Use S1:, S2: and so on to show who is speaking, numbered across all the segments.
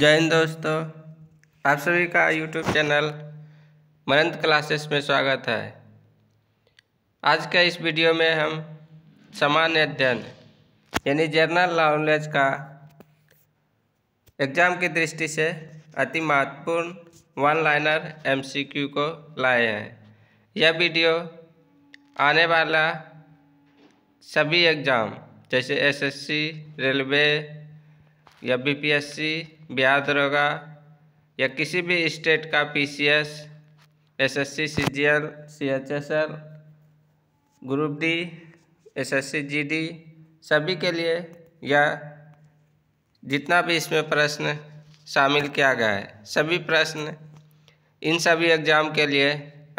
S1: जय हिंद दोस्तों आप सभी का यूट्यूब चैनल मनंत क्लासेस में स्वागत है आज के इस वीडियो में हम सामान्य अध्ययन यानी जर्नल नॉलेज का एग्जाम की दृष्टि से अति महत्वपूर्ण वन लाइनर एमसीक्यू को लाए हैं यह वीडियो आने वाला सभी एग्ज़ाम जैसे एसएससी रेलवे या बीपीएससी बिहार दरोगा या किसी भी स्टेट का PCS SSC CGL CHSL group D SSC GD सभी के लिए या जितना भी इसमें प्रश्न शामिल किया गया है सभी प्रश्न इन सभी एग्ज़ाम के लिए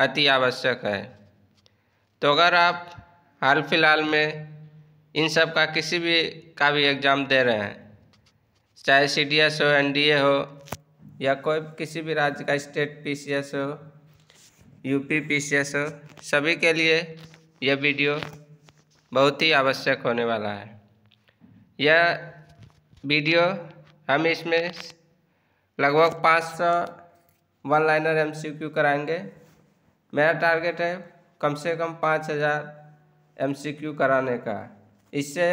S1: अति आवश्यक है तो अगर आप हाल फिलहाल में इन सब का किसी भी का भी एग्ज़ाम दे रहे हैं चाहे सी डी एस हो एन डी ए हो या कोई किसी भी राज्य का स्टेट पी सी एस हो यूपी पी सी एस हो सभी के लिए यह वीडियो बहुत ही आवश्यक होने वाला है यह वीडियो हम इसमें लगभग पाँच सौ one liner M C Q कराएंगे मेरा टारगेट है कम से कम पाँच हज़ार एम सी क्यू कराने का इससे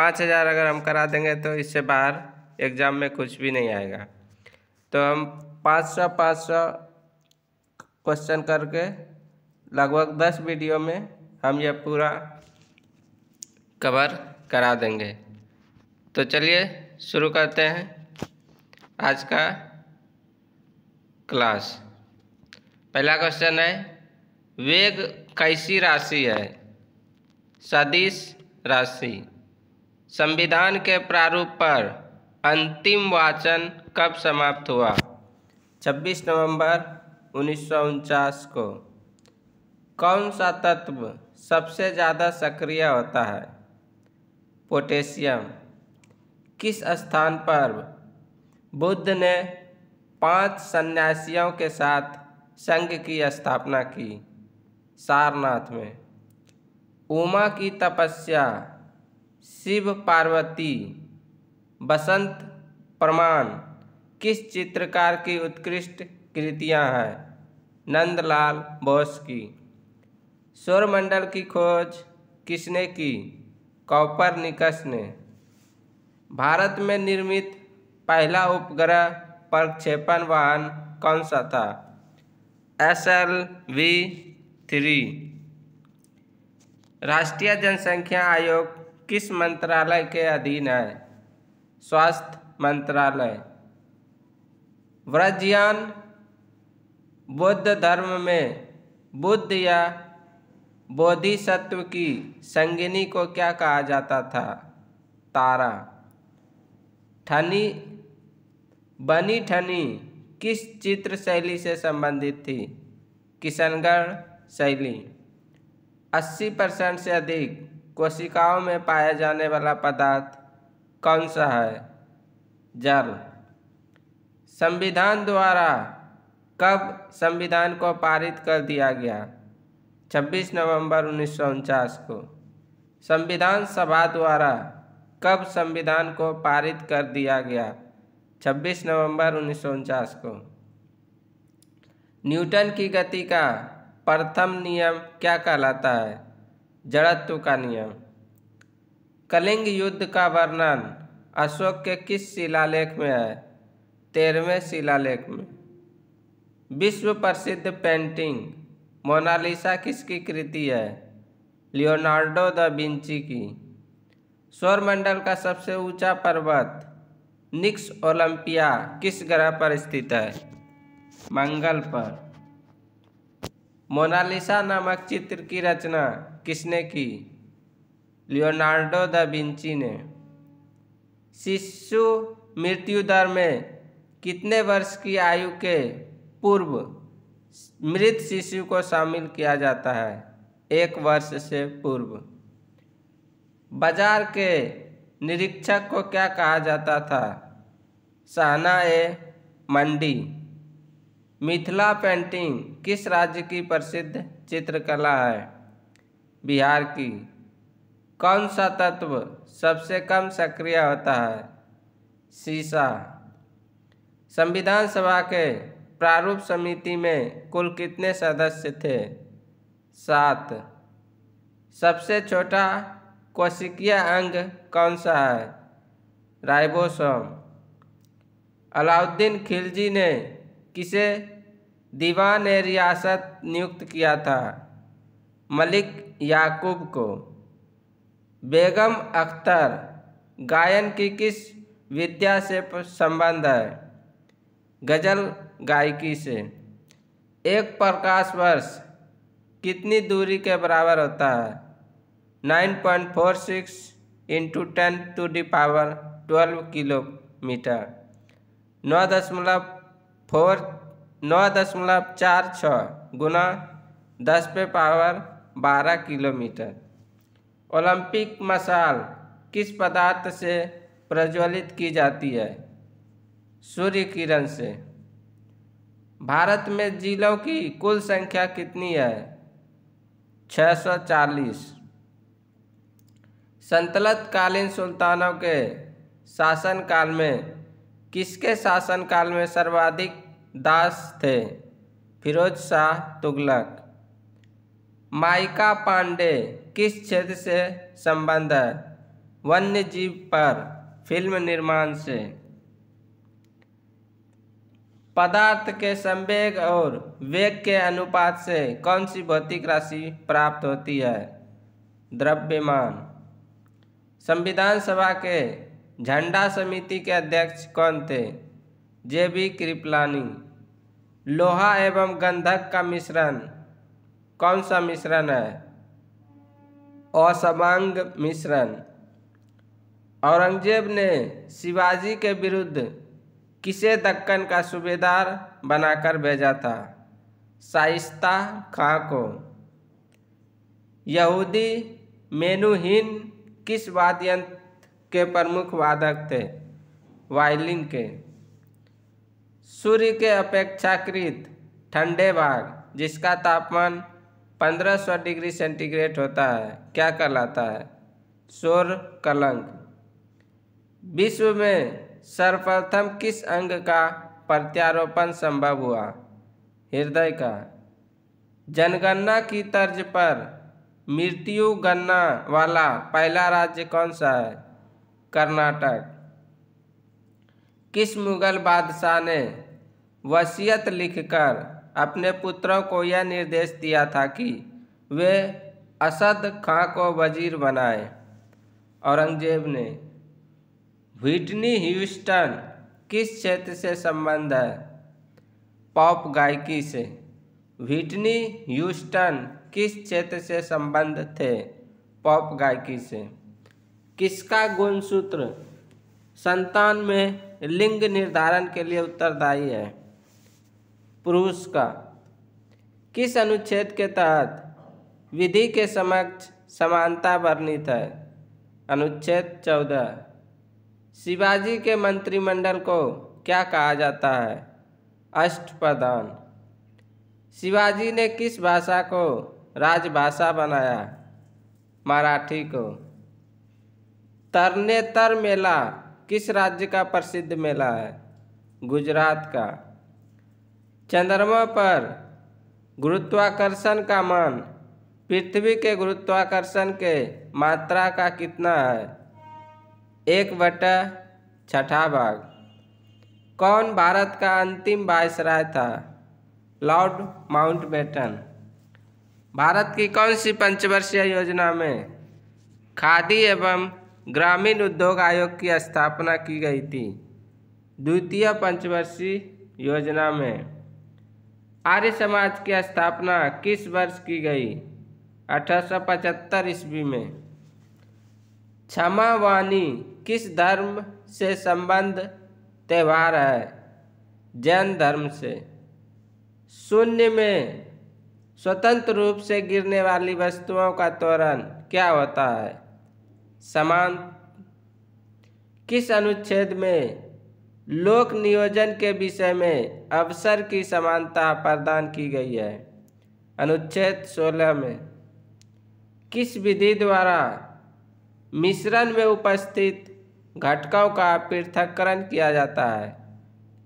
S1: पाँच हज़ार अगर हम करा देंगे तो इससे बाहर एग्ज़ाम में कुछ भी नहीं आएगा तो हम पाँच सौ पाँच सौ क्वेश्चन करके लगभग दस वीडियो में हम यह पूरा कवर करा देंगे तो चलिए शुरू करते हैं आज का क्लास पहला क्वेश्चन है वेग कैसी राशि है सदिश राशि संविधान के प्रारूप पर अंतिम वाचन कब समाप्त हुआ 26 नवंबर उन्नीस को कौन सा तत्व सबसे ज़्यादा सक्रिय होता है पोटेशियम किस स्थान पर बुद्ध ने पांच सन्यासियों के साथ संघ की स्थापना की सारनाथ में उमा की तपस्या शिव पार्वती बसंत प्रमाण किस चित्रकार की उत्कृष्ट कृतियां हैं नंदलाल बोस की सौरमंडल की खोज किसने की कॉपर निकस ने भारत में निर्मित पहला उपग्रह प्रक्षेपण वाहन कौन सा था एस एल वी थ्री राष्ट्रीय जनसंख्या आयोग किस मंत्रालय के अधीन है स्वास्थ्य मंत्रालय व्रजयान बौद्ध धर्म में बुद्ध या बोधिसत्व की संगिनी को क्या कहा जाता था तारा ठनी बनी ठनी किस चित्र शैली से संबंधित थी किशनगढ़ शैली 80 परसेंट से अधिक कोशिकाओं में पाया जाने वाला पदार्थ कौन सा है जल संविधान द्वारा कब संविधान को पारित कर दिया गया 26 नवंबर उन्नीस को संविधान सभा द्वारा कब संविधान को पारित कर दिया गया 26 नवंबर उन्नीस को न्यूटन की गति का प्रथम नियम क्या कहलाता है जड़त्व का नियम कलिंग युद्ध का वर्णन अशोक के किस शिलालेख में है तेरहवें शिलालेख में विश्व प्रसिद्ध पेंटिंग मोनालिसा किसकी कृति है लियोनार्डो द विंची की सौरमंडल का सबसे ऊंचा पर्वत निक्स ओलंपिया किस ग्रह पर स्थित है मंगल पर मोनालिसा नामक चित्र की रचना किसने की लियोनार्डो द विंची ने शिशु मृत्यु दर में कितने वर्ष की आयु के पूर्व मृत शिशु को शामिल किया जाता है एक वर्ष से पूर्व बाजार के निरीक्षक को क्या कहा जाता था सहना ए मंडी मिथिला पेंटिंग किस राज्य की प्रसिद्ध चित्रकला है बिहार की कौन सा तत्व सबसे कम सक्रिय होता है शीशा संविधान सभा के प्रारूप समिति में कुल कितने सदस्य थे सात सबसे छोटा कोशिकीय अंग कौन सा है राइबोसोम अलाउद्दीन खिलजी ने किसे दीवान रियासत नियुक्त किया था मलिक याकूब को बेगम अख्तर गायन की किस विद्या से संबंध है गज़ल गायकी से एक प्रकाश वर्ष कितनी दूरी के बराबर होता है nine point four six into ten to the power twelve kilometre नौ दशमलव फोर नौ दशमलव चार छः गुना दस पे पावर बारह किलोमीटर ओलंपिक मसाल किस पदार्थ से प्रज्वलित की जाती है सूर्य किरण से भारत में जिलों की कुल संख्या कितनी है 640 संतलतकालीन सुल्तानों के शासनकाल में किसके शासनकाल में सर्वाधिक दास थे फिरोज शाह तुगलक माइका पांडे किस क्षेत्र से संबंध है वन्य जीव पर फिल्म निर्माण से पदार्थ के संवेग और वेग के अनुपात से कौन सी भौतिक राशि प्राप्त होती है द्रव्यमान संविधान सभा के झंडा समिति के अध्यक्ष कौन थे जैविक रिप्लानिंग लोहा एवं गंधक का मिश्रण कौन सा मिश्रण है असमांग मिश्रण औरंगजेब ने शिवाजी के विरुद्ध किसे दक्कन का सूबेदार बनाकर भेजा था शाइस्ता खां को यहूदी मेनूहीन किस वाद्यंत्र के प्रमुख वादक थे वायलिन के सूर्य के अपेक्षाकृत ठंडे भाग जिसका तापमान 1500 डिग्री सेंटीग्रेड होता है क्या कहलाता है सौर कलंक विश्व में सर्वप्रथम किस अंग का प्रत्यारोपण संभव हुआ हृदय का जनगणना की तर्ज पर मृत्यु गणना वाला पहला राज्य कौन सा है कर्नाटक किस मुगल बादशाह ने वसीयत लिखकर अपने पुत्रों को यह निर्देश दिया था कि वे असद खां को वजीर बनाए औरंगजेब ने व्हिटनी ह्यूस्टन किस क्षेत्र से संबंध है पॉप गायकी से व्हिटनी ह्यूस्टन किस क्षेत्र से संबंध थे पॉप गायकी से किसका गुणसूत्र संतान में लिंग निर्धारण के लिए उत्तरदायी है पुरुष का किस अनुच्छेद के तहत विधि के समक्ष समानता वर्णित है अनुच्छेद चौदह शिवाजी के मंत्रिमंडल को क्या कहा जाता है अष्टप्रधान शिवाजी ने किस भाषा को राजभाषा बनाया मराठी को तरने तर मेला किस राज्य का प्रसिद्ध मेला है गुजरात का चंद्रमा पर गुरुत्वाकर्षण का मान पृथ्वी के गुरुत्वाकर्षण के मात्रा का कितना है एक बटा छठा भाग कौन भारत का अंतिम वायसराय था लॉर्ड माउंटबेटन भारत की कौन सी पंचवर्षीय योजना में खादी एवं ग्रामीण उद्योग आयोग की स्थापना की गई थी द्वितीय पंचवर्षीय योजना में आर्य समाज की स्थापना किस वर्ष की गई अठारह ईस्वी में क्षमा वाणी किस धर्म से संबंध त्यौहार है जैन धर्म से शून्य में स्वतंत्र रूप से गिरने वाली वस्तुओं का त्वरण क्या होता है समान किस अनुच्छेद में लोक नियोजन के विषय में अवसर की समानता प्रदान की गई है अनुच्छेद 16 में किस विधि द्वारा मिश्रण में उपस्थित घटकों का पृथक्करण किया जाता है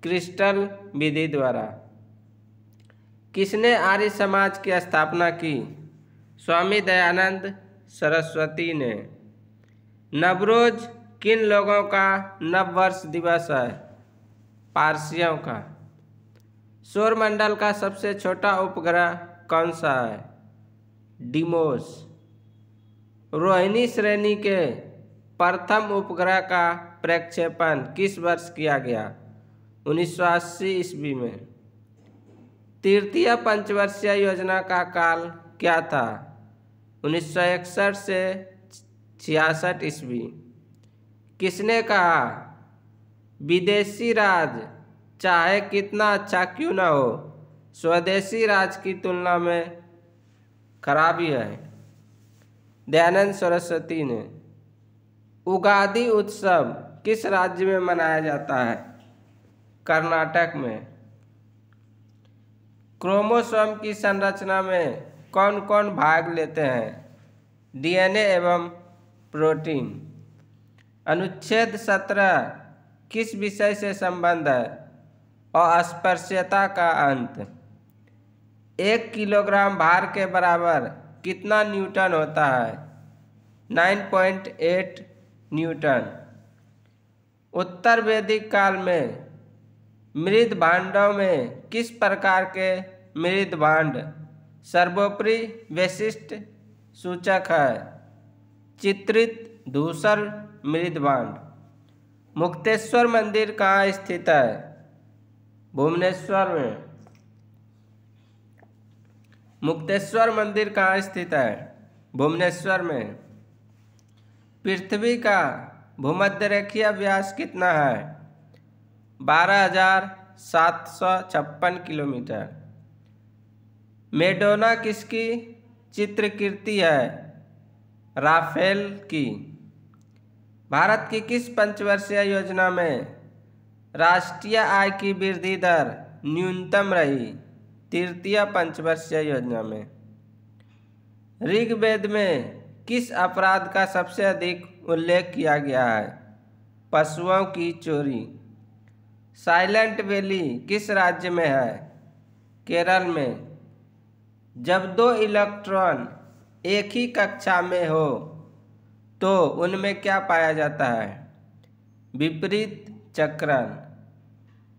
S1: क्रिस्टल विधि द्वारा किसने आर्य समाज की स्थापना की स्वामी दयानंद सरस्वती ने नवरोज किन लोगों का नववर्ष दिवस है पारसियों का सौरमंडल का सबसे छोटा उपग्रह कौन सा है डिमोस रोहिणी श्रेणी के प्रथम उपग्रह का प्रक्षेपण किस वर्ष किया गया उन्नीस सौ अस्सी ईस्वी में तृतीय पंचवर्षीय योजना का काल क्या था उन्नीस सौ इकसठ से छियासठ ईस्वी किसने कहा विदेशी राज चाहे कितना अच्छा क्यों ना हो स्वदेशी राज की तुलना में खराबी है दयानंद सरस्वती ने उगादी उत्सव किस राज्य में मनाया जाता है कर्नाटक में क्रोमोसोम की संरचना में कौन कौन भाग लेते हैं डीएनए एवं प्रोटीन अनुच्छेद सत्रह किस विषय से संबंध है अस्पर्श्यता का अंत एक किलोग्राम भार के बराबर कितना न्यूटन होता है 9.8 न्यूटन उत्तर वैदिक काल में मृद भांडों में किस प्रकार के मृद भांड सर्वोपरि विशिष्ट सूचक है चित्रित दूसर मृदबांड मुक्तेश्वर मंदिर कहाँ स्थित है भुवनेश्वर में मुक्तेश्वर मंदिर कहाँ स्थित है भुवनेश्वर में पृथ्वी का भूमध्य रेखीय व्यास कितना है बारह हजार सात सौ छप्पन किलोमीटर मेडोना किसकी चित्रकृति है राफेल की भारत की किस पंचवर्षीय योजना में राष्ट्रीय आय की वृद्धि दर न्यूनतम रही तृतीय पंचवर्षीय योजना में ऋग्वेद में किस अपराध का सबसे अधिक उल्लेख किया गया है पशुओं की चोरी साइलेंट वैली किस राज्य में है केरल में जब दो इलेक्ट्रॉन एक ही कक्षा में हो तो उनमें क्या पाया जाता है विपरीत चक्रण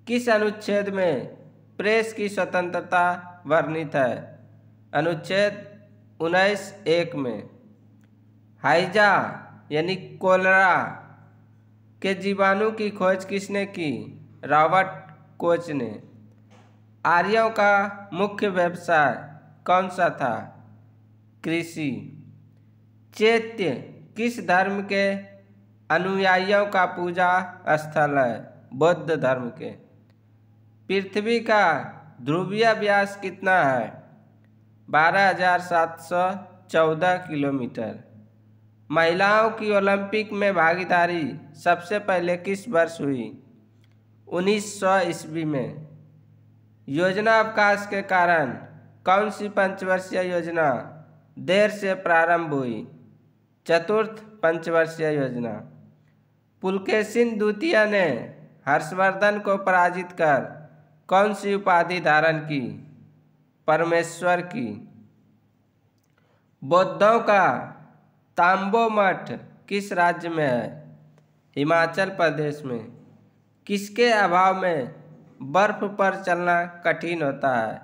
S1: किस अनुच्छेद में प्रेस की स्वतंत्रता वर्णित है अनुच्छेद उन्नीस एक में हाइजा यानी कोलरा के जीवाणु की खोज किसने की रॉबर्ट कोच ने आर्यों का मुख्य व्यवसाय कौन सा था कृषि चैत्य किस धर्म के अनुयायियों का पूजा स्थल है बौद्ध धर्म के पृथ्वी का ध्रुवीय व्यास कितना है बारह हजार सात सौ चौदह किलोमीटर महिलाओं की ओलंपिक में भागीदारी सबसे पहले किस वर्ष हुई उन्नीस सौ ईस्वी में योजना अवकाश के कारण कौन सी पंचवर्षीय योजना देर से प्रारंभ हुई चतुर्थ पंचवर्षीय योजना पुलकेशिन द्वितीय ने हर्षवर्धन को पराजित कर कौन सी उपाधि धारण की परमेश्वर की बौद्धों का तांबो मठ किस राज्य में है हिमाचल प्रदेश में किसके अभाव में बर्फ पर चलना कठिन होता है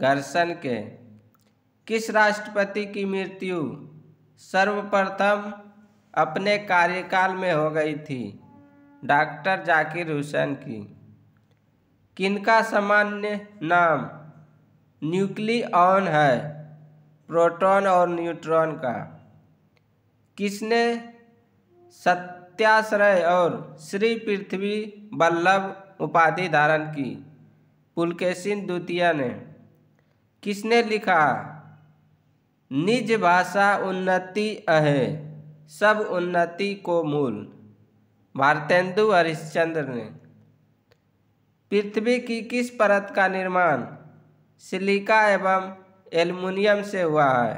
S1: घर्षण के किस राष्ट्रपति की मृत्यु सर्वप्रथम अपने कार्यकाल में हो गई थी डॉक्टर जाकिर हुसैन की किनका सामान्य नाम न्यूक्लियन है प्रोटॉन और न्यूट्रॉन का किसने सत्याश्रय और श्री पृथ्वी बल्लभ उपाधि धारण की पुलकेशिन द्वितीय ने किसने लिखा निज भाषा उन्नति अहे सब उन्नति को मूल भारतेंदु हरिश्चंद्र ने पृथ्वी की किस परत का निर्माण सिलिका एवं एल्युमिनियम से हुआ है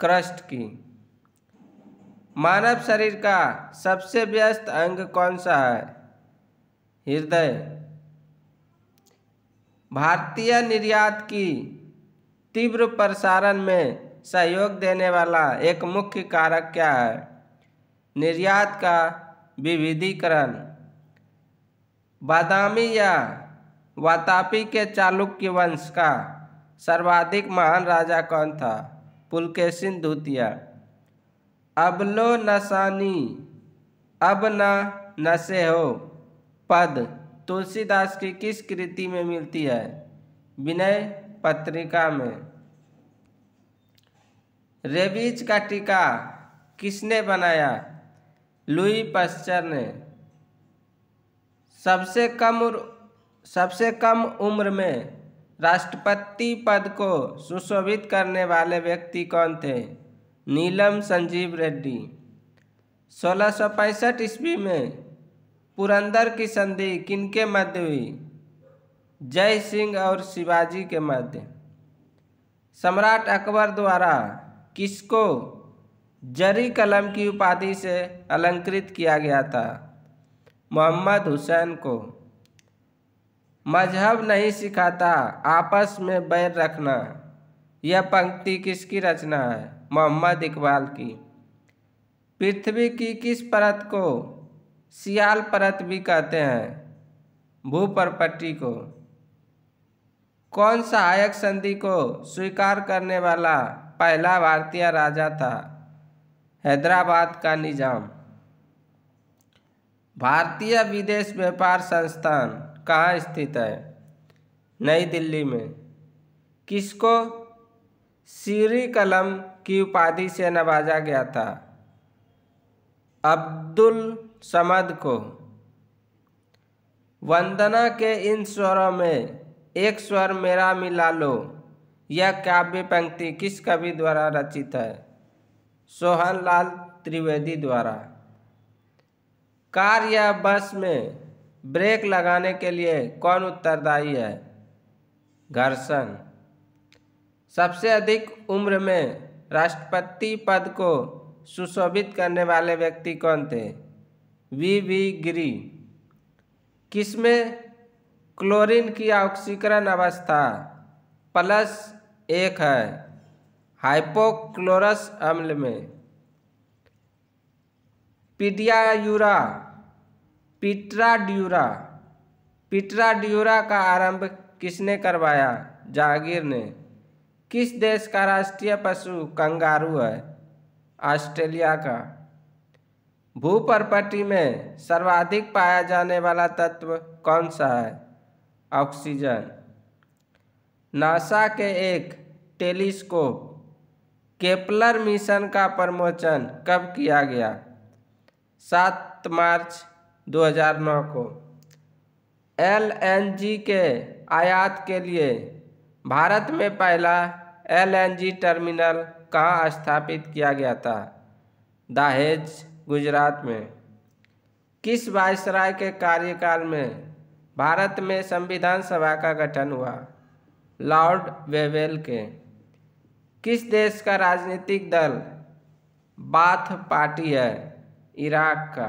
S1: क्रस्ट की मानव शरीर का सबसे व्यस्त अंग कौन सा है हृदय भारतीय निर्यात की तीव्र प्रसारण में सहयोग देने वाला एक मुख्य कारक क्या है निर्यात का विविधीकरण बादामी या वातापी के चालुक्य वंश का सर्वाधिक महान राजा कौन था पुलकेशिन द्वितीय अबलो नसानी अब न नशे हो पद तुलसीदास की किस कृति में मिलती है विनय पत्रिका में रेबीज का टीका किसने बनाया लुई पश्चर ने सबसे कम सबसे कम उम्र में राष्ट्रपति पद को सुशोभित करने वाले व्यक्ति कौन थे नीलम संजीव रेड्डी सोलह सौ पैंसठ ईस्वी में पुरंदर की संधि किनके मध्य हुई जय सिंह और शिवाजी के मध्य सम्राट अकबर द्वारा किसको जरी कलम की उपाधि से अलंकृत किया गया था मोहम्मद हुसैन को मजहब नहीं सिखाता आपस में बैर रखना यह पंक्ति किसकी रचना है मोहम्मद इकबाल की पृथ्वी की किस परत को सियाल परत भी कहते हैं भूपरपट्टी को कौन सहायक संधि को स्वीकार करने वाला पहला भारतीय राजा था हैदराबाद का निजाम भारतीय विदेश व्यापार संस्थान कहाँ स्थित है नई दिल्ली में किसको सीरी कलम की उपाधि से नवाजा गया था अब्दुल समद को वंदना के इन स्वरों में एक स्वर मेरा मिला लो यह काव्य पंक्ति किस कवि द्वारा रचित है सोहन लाल त्रिवेदी द्वारा कार या बस में ब्रेक लगाने के लिए कौन उत्तरदायी है घर्षण सबसे अधिक उम्र में राष्ट्रपति पद को सुशोभित करने वाले व्यक्ति कौन थे वी वी गिरी किसमें क्लोरीन की ऑक्सीकरण अवस्था प्लस एक है हाइपोक्लोरस अम्ल में पीडियायूरा पिट्राड्यूरा पिट्राड्यूरा का आरंभ किसने करवाया जहांगीर ने किस देश का राष्ट्रीय पशु कंगारू है ऑस्ट्रेलिया का भूपर्पटी में सर्वाधिक पाया जाने वाला तत्व कौन सा है ऑक्सीजन नासा के एक टेलीस्कोप केपलर मिशन का प्रमोचन कब किया गया सात मार्च 2009 को एलएनजी के आयात के लिए भारत में पहला एलएनजी टर्मिनल कहाँ स्थापित किया गया था दाहेज गुजरात में किस वायसराय के कार्यकाल में भारत में संविधान सभा का गठन हुआ लॉर्ड वेवेल के किस देश का राजनीतिक दल बाथ पार्टी है इराक का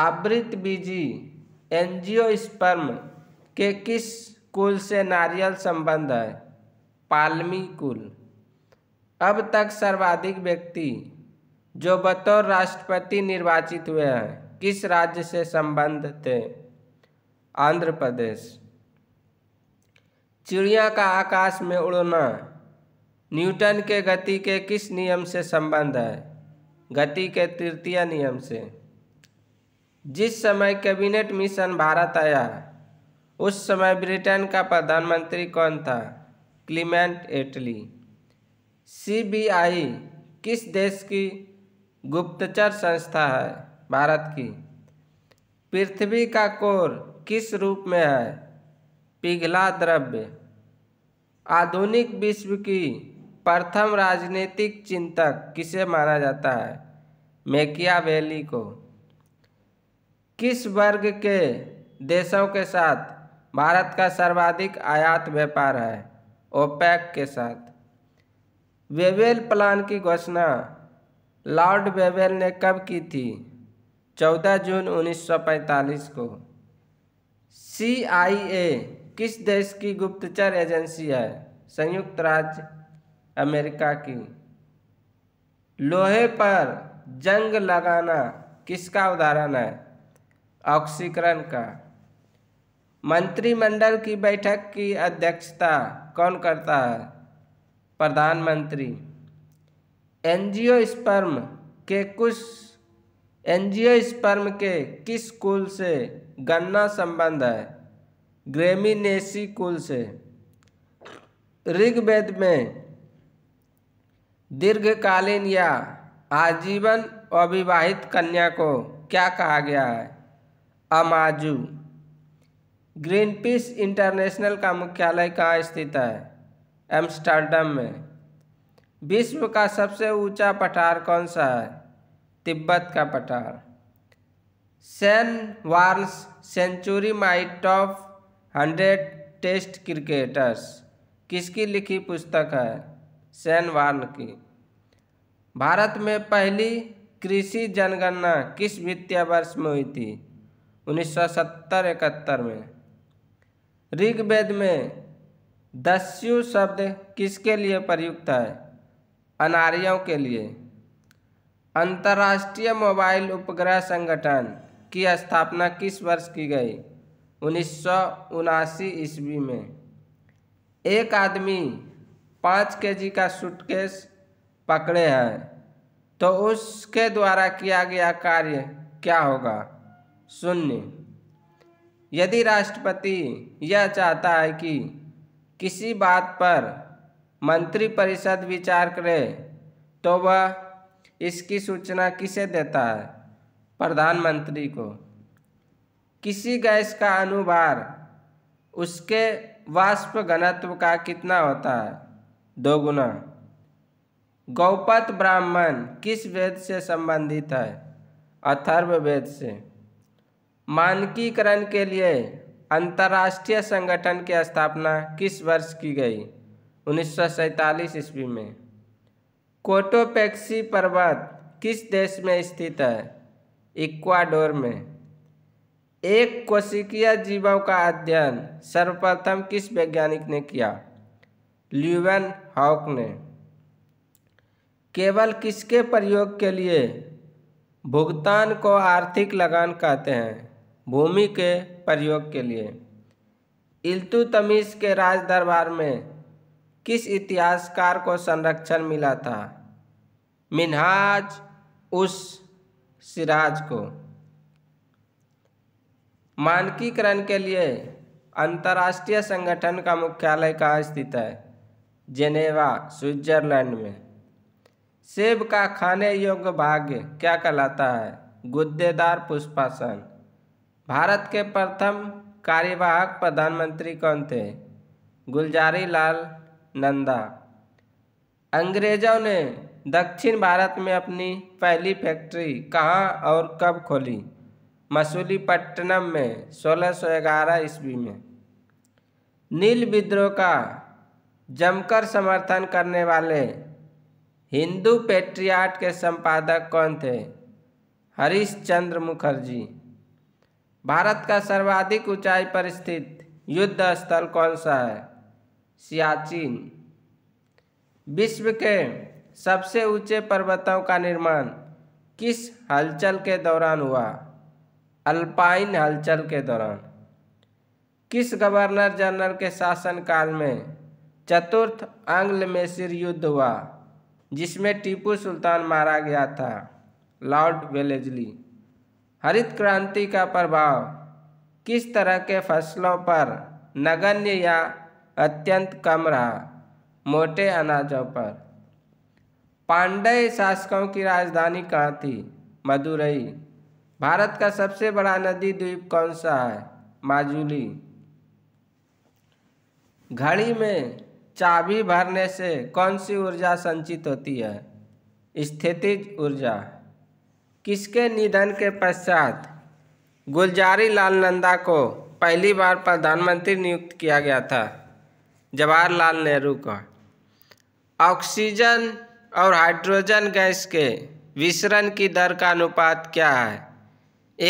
S1: आवृत बीजी एनजीओ स्पर्म के किस कुल से नारियल संबंध है पालमी कुल अब तक सर्वाधिक व्यक्ति जो बतौर राष्ट्रपति निर्वाचित हुए हैं किस राज्य से संबंध थे आंध्र प्रदेश चिड़िया का आकाश में उड़ना न्यूटन के गति के किस नियम से संबंध है गति के तृतीय नियम से जिस समय कैबिनेट मिशन भारत आया उस समय ब्रिटेन का प्रधानमंत्री कौन था क्लीमेंट एटली सीबीआई किस देश की गुप्तचर संस्था है भारत की पृथ्वी का कोर किस रूप में है पिघला द्रव्य आधुनिक विश्व की प्रथम राजनीतिक चिंतक किसे माना जाता है मेकियावेली को किस वर्ग के देशों के साथ भारत का सर्वाधिक आयात व्यापार है ओपैक के साथ वेवेल प्लान की घोषणा लॉर्ड वेवेल ने कब की थी 14 जून 1945 को ए किस देश की गुप्तचर एजेंसी है संयुक्त राज्य अमेरिका की लोहे पर जंग लगाना किसका उदाहरण है ऑक्सीकरण का मंत्रिमंडल की बैठक की अध्यक्षता कौन करता है प्रधानमंत्री एनजीओ स्पर्म के कुछ एनजीओ स्पर्म के किस कुल से गन्ना संबंध है ग्रेमिनेसी कुल से ऋग्वेद में दीर्घकालीन या आजीवन अविवाहित कन्या को क्या कहा गया है अमाजू ग्रीन पीस इंटरनेशनल का मुख्यालय कहाँ स्थित है एम्स्टर्डम में विश्व का सबसे ऊंचा पठार कौन सा है तिब्बत का पठार Shane Warne's century my top hundred test cricketers किसकी लिखी पुस्तक है सेन वार्न की भारत में पहली कृषि जनगणना किस वित्तीय वर्ष में हुई थी 1970-71 में ऋग्वेद में दस्यु शब्द किसके लिए प्रयुक्त है अनार्यों के लिए अंतर्राष्ट्रीय मोबाइल उपग्रह संगठन की स्थापना किस वर्ष की गई उन्नीस सौ ईस्वी में एक आदमी पाँच केजी का सूटकेस पकड़े हैं तो उसके द्वारा किया गया कार्य क्या होगा शून्य यदि राष्ट्रपति यह चाहता है कि किसी बात पर मंत्रिपरिषद विचार करे तो वह इसकी सूचना किसे देता है प्रधानमंत्री को किसी गैस का अनुभार उसके वाष्प घनत्व का कितना होता है दो गुना गौपत ब्राह्मण किस वेद से संबंधित है अथर्व वेद से मानकीकरण के लिए अंतर्राष्ट्रीय संगठन की स्थापना किस वर्ष की गई उन्नीस सौ ईस्वी में कोटोपेक्सी पर्वत किस देश में स्थित है इक्वाडोर में एक कोशिकीय जीवों का अध्ययन सर्वप्रथम किस वैज्ञानिक ने किया ल्यूवन हॉक ने केवल किसके प्रयोग के लिए भुगतान को आर्थिक लगान कहते हैं भूमि के प्रयोग के लिए इल्तुतमिश के राज दरबार में किस इतिहासकार को संरक्षण मिला था मिनहाज उस सिराज को मानकीकरण के लिए अंतर्राष्ट्रीय संगठन का मुख्यालय कहाँ स्थित है जेनेवा स्विट्जरलैंड में सेब का खाने योग्य भाग क्या कहलाता है गुद्देदार पुष्पासन भारत के प्रथम कार्यवाहक प्रधानमंत्री कौन थे गुलजारी लाल नंदा अंग्रेजों ने दक्षिण भारत में अपनी पहली फैक्ट्री कहाँ और कब खोली मसूलीपट्टनम में 1611 ईस्वी में नील विद्रोह का जमकर समर्थन करने वाले हिंदू पेट्रियाट के संपादक कौन थे हरीश चंद्र मुखर्जी भारत का सर्वाधिक ऊंचाई पर स्थित युद्ध स्थल कौन सा है सियाचिन विश्व के सबसे ऊंचे पर्वतों का निर्माण किस हलचल के दौरान हुआ अल्पाइन हलचल के दौरान किस गवर्नर जनरल के शासनकाल में चतुर्थ आंग्ल मेसिर युद्ध हुआ जिसमें टीपू सुल्तान मारा गया था लॉर्ड वेलेजली हरित क्रांति का प्रभाव किस तरह के फसलों पर नगण्य या अत्यंत कम रहा मोटे अनाजों पर पांडय शासकों की राजधानी कहाँ थी मदुरई भारत का सबसे बड़ा नदी द्वीप कौन सा है माजुली घड़ी में चाबी भरने से कौन सी ऊर्जा संचित होती है स्थितिज ऊर्जा किसके निधन के पश्चात गुलजारी लाल नंदा को पहली बार प्रधानमंत्री नियुक्त किया गया था जवाहरलाल नेहरू का ऑक्सीजन और हाइड्रोजन गैस के विसरण की दर का अनुपात क्या है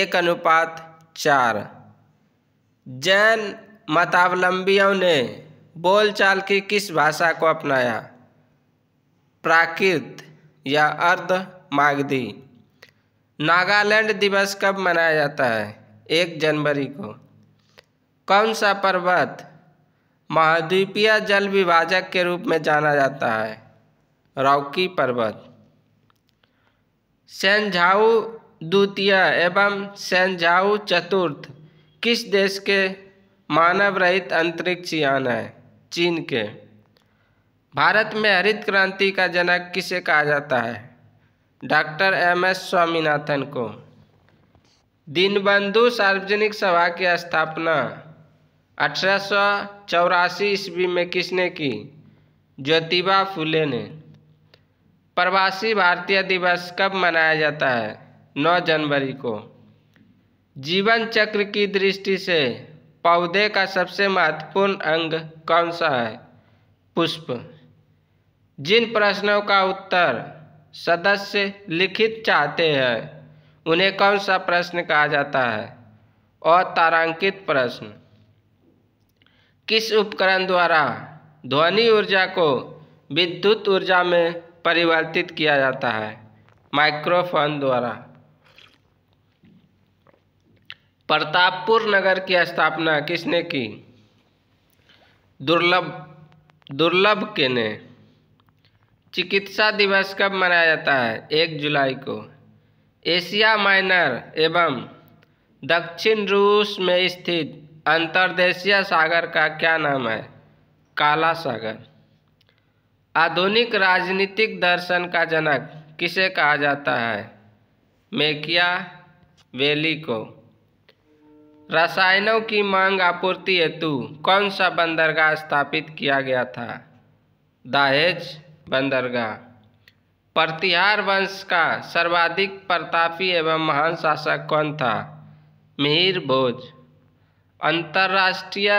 S1: एक अनुपात चार जैन मतावलंबियों ने बोलचाल की किस भाषा को अपनाया प्राकृत या अर्ध मागदी नागालैंड दिवस कब मनाया जाता है एक जनवरी को कौन सा पर्वत महाद्वीपीय जल विभाजक के रूप में जाना जाता है राउकी पर्वत सेंझाऊ द्वितीय एवं सेंझाऊ चतुर्थ किस देश के मानव रहित अंतरिक्ष यान है चीन के भारत में हरित क्रांति का जनक किसे कहा जाता है डॉक्टर एम एस स्वामीनाथन को दीनबंधु सार्वजनिक सभा की स्थापना अठारह ईस्वी में किसने की ज्योतिबा फुले ने प्रवासी भारतीय दिवस कब मनाया जाता है 9 जनवरी को जीवन चक्र की दृष्टि से पौधे का सबसे महत्वपूर्ण अंग कौन सा है पुष्प जिन प्रश्नों का उत्तर सदस्य लिखित चाहते हैं उन्हें कौन सा प्रश्न कहा जाता है और तारांकित प्रश्न किस उपकरण द्वारा ध्वनि ऊर्जा को विद्युत ऊर्जा में परिवर्तित किया जाता है माइक्रोफोन द्वारा प्रतापपुर नगर की स्थापना किसने की दुर्लभ दुर्लभ के ने चिकित्सा दिवस कब मनाया जाता है एक जुलाई को एशिया माइनर एवं दक्षिण रूस में स्थित अंतर्देशीय सागर का क्या नाम है काला सागर आधुनिक राजनीतिक दर्शन का जनक किसे कहा जाता है मेकिया वेली को रसायनों की मांग आपूर्ति हेतु कौन सा बंदरगाह स्थापित किया गया था दाहेज बंदरगाह प्रतिहार वंश का सर्वाधिक प्रतापी एवं महान शासक कौन था मिहिर भोज अंतर्राष्ट्रीय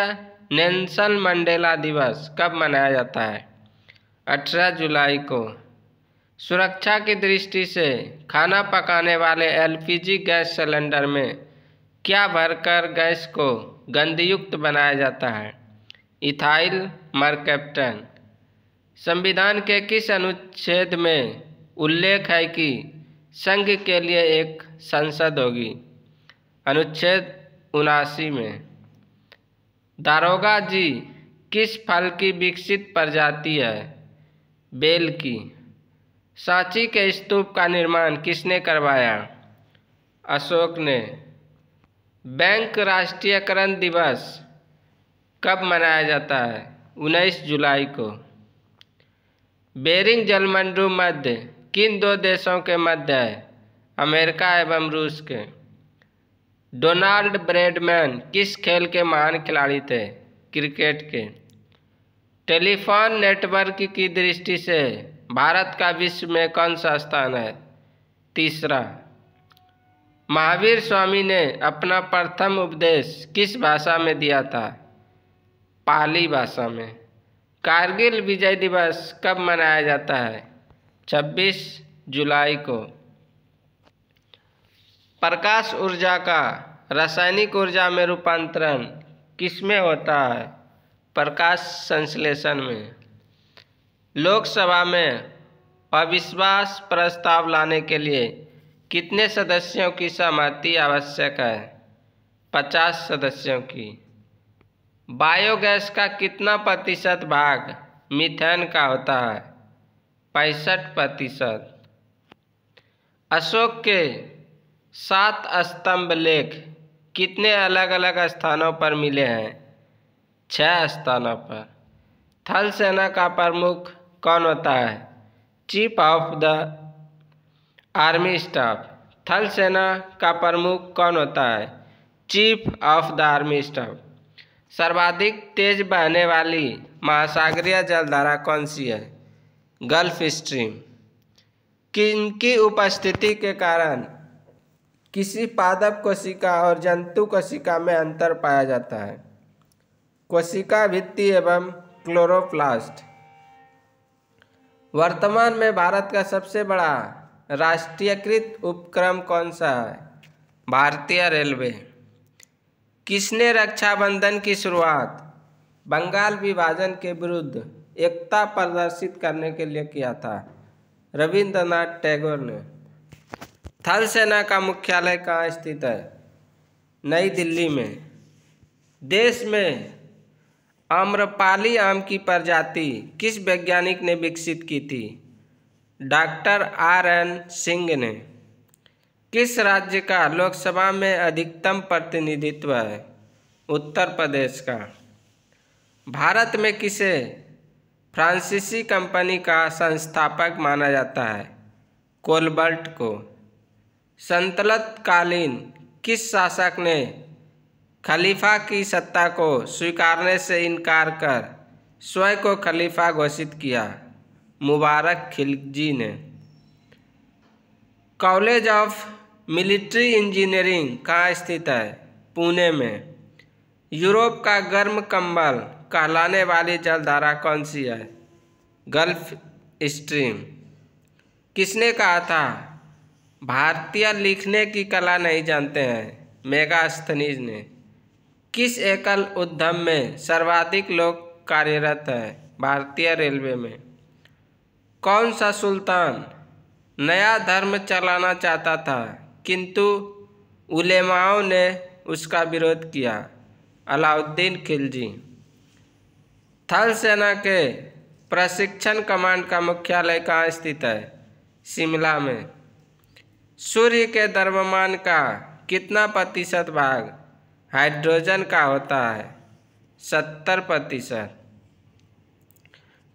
S1: नेल्सन मंडेला दिवस कब मनाया जाता है अठारह जुलाई को सुरक्षा की दृष्टि से खाना पकाने वाले एलपीजी गैस सिलेंडर में क्या भरकर गैस को गंधयुक्त बनाया जाता है इथाइल मरकैप्टन संविधान के किस अनुच्छेद में उल्लेख है कि संघ के लिए एक संसद होगी अनुच्छेद उनासी में दारोगा जी किस फल की विकसित प्रजाति है बेल की सांची के स्तूप का निर्माण किसने करवाया अशोक ने बैंक राष्ट्रीयकरण दिवस कब मनाया जाता है 19 जुलाई को बेरिंग जलमंडू मध्य किन दो देशों के मध्य है अमेरिका एवं रूस के डोनाल्ड ब्रेडमैन किस खेल के महान खिलाड़ी थे क्रिकेट के टेलीफोन नेटवर्क की दृष्टि से भारत का विश्व में कौन सा स्थान है तीसरा महावीर स्वामी ने अपना प्रथम उपदेश किस भाषा में दिया था पाली भाषा में कारगिल विजय दिवस कब मनाया जाता है 26 जुलाई को प्रकाश ऊर्जा का रासायनिक ऊर्जा में रूपांतरण किसमें होता है प्रकाश संश्लेषण में लोकसभा में अविश्वास प्रस्ताव लाने के लिए कितने सदस्यों की सहमति आवश्यक है पचास सदस्यों की बायोगैस का कितना प्रतिशत भाग मिथेन का होता है पैंसठ प्रतिशत अशोक के सात स्तंभ लेख कितने अलग अलग स्थानों पर मिले हैं छः स्थानों पर थल सेना का प्रमुख कौन होता है chief of the army staff थल सेना का प्रमुख कौन होता है chief of the army staff सर्वाधिक तेज बहने वाली महासागरीय जलधारा कौन सी है गल्फ स्ट्रीम किनकी उपस्थिति के कारण किसी पादप कोशिका और जंतु कोशिका में अंतर पाया जाता है कोशिका भित्ति एवं क्लोरोप्लास्ट वर्तमान में भारत का सबसे बड़ा राष्ट्रीयकृत उपक्रम कौन सा है भारतीय रेलवे किसने रक्षाबंधन की शुरुआत बंगाल विभाजन के विरुद्ध एकता प्रदर्शित करने के लिए किया था रविंद्रनाथ टैगोर ने थल सेना का मुख्यालय कहाँ स्थित है नई दिल्ली में देश में आम्रपाली आम की प्रजाति किस वैज्ञानिक ने विकसित की थी डॉक्टर आर एन सिंह ने किस राज्य का लोकसभा में अधिकतम प्रतिनिधित्व है उत्तर प्रदेश का भारत में किसे फ्रांसीसी कंपनी का संस्थापक माना जाता है कोलबर्ट को संतलतकालीन किस शासक ने खलीफा की सत्ता को स्वीकारने से इनकार कर स्वयं को खलीफा घोषित किया मुबारक खिलजी ने कॉलेज ऑफ मिलिट्री इंजीनियरिंग कहाँ स्थित है पुणे में यूरोप का गर्म कंबल कहलाने वाली जलधारा कौन सी है गल्फ स्ट्रीम किसने कहा था भारतीय लिखने की कला नहीं जानते हैं मेगा ने किस एकल उद्यम में सर्वाधिक लोग कार्यरत हैं भारतीय रेलवे में कौन सा सुल्तान नया धर्म चलाना चाहता था किंतु उलेमाओं ने उसका विरोध किया अलाउद्दीन खिलजी थल सेना के प्रशिक्षण कमांड का मुख्यालय कहाँ स्थित है शिमला में सूर्य के द्रव्यमान का कितना प्रतिशत भाग हाइड्रोजन का होता है सत्तर प्रतिशत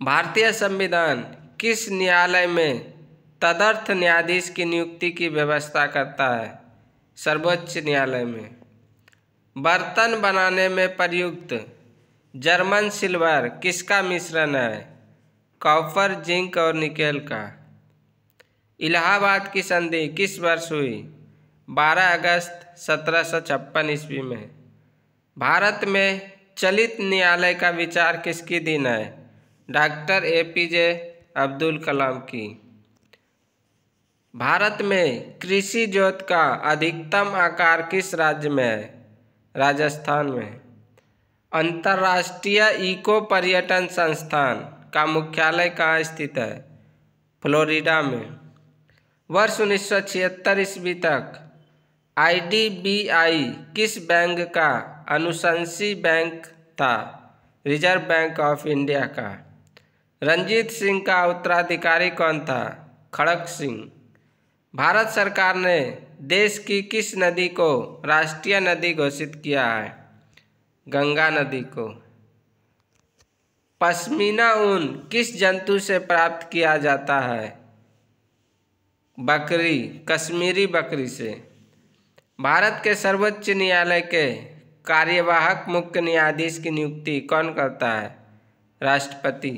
S1: भारतीय संविधान किस न्यायालय में तदर्थ न्यायाधीश की नियुक्ति की व्यवस्था करता है सर्वोच्च न्यायालय में बर्तन बनाने में प्रयुक्त जर्मन सिल्वर किसका मिश्रण है कॉपर जिंक और निकेल का इलाहाबाद की संधि किस वर्ष हुई 12 अगस्त सत्रह सौ छप्पन ईस्वी में भारत में चलित न्यायालय का विचार किसकी दिन है doctor A P J Abdul Kalam की भारत में कृषि जोत का अधिकतम आकार किस राज्य में है राजस्थान में अंतर्राष्ट्रीय इको पर्यटन संस्थान का मुख्यालय कहाँ स्थित है फ्लोरिडा में वर्ष उन्नीस सौ ईस्वी तक आईडीबीआई किस बैंक का अनुशंसी बैंक था रिजर्व बैंक ऑफ इंडिया का रंजीत सिंह का उत्तराधिकारी कौन था खड़क सिंह भारत सरकार ने देश की किस नदी को राष्ट्रीय नदी घोषित किया है गंगा नदी को पश्मीना ऊन किस जंतु से प्राप्त किया जाता है बकरी कश्मीरी बकरी से भारत के सर्वोच्च न्यायालय के कार्यवाहक मुख्य न्यायाधीश की नियुक्ति कौन करता है राष्ट्रपति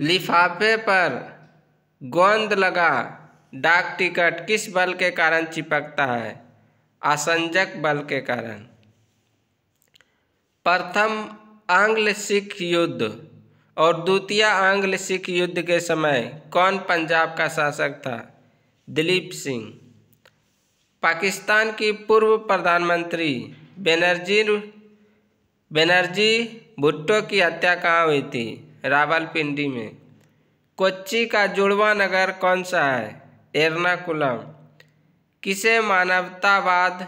S1: लिफाफे पर गोंद लगा डाक टिकट किस बल के कारण चिपकता है असंजक बल के कारण प्रथम आंग्ल सिख युद्ध और द्वितीय आंग्ल सिख युद्ध के समय कौन पंजाब का शासक था दिलीप सिंह पाकिस्तान की पूर्व प्रधानमंत्री बनर्जी बनर्जी भुट्टो की हत्या कहाँ हुई थी रावलपिंडी में कोच्चि का जुड़वा नगर कौन सा है एर्नाकुलम किसे मानवतावाद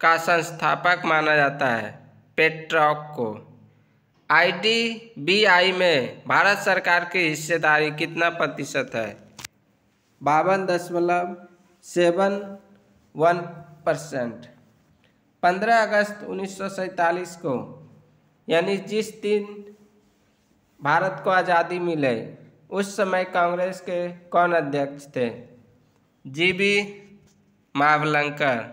S1: का संस्थापक माना जाता है पेट्रॉक को आईडीबीआई में भारत सरकार की हिस्सेदारी कितना प्रतिशत है बावन दशमलव सेवन वन परसेंट पंद्रह अगस्त उन्नीस को यानी जिस दिन भारत को आज़ादी मिले उस समय कांग्रेस के कौन अध्यक्ष थे जी बी मावलंकर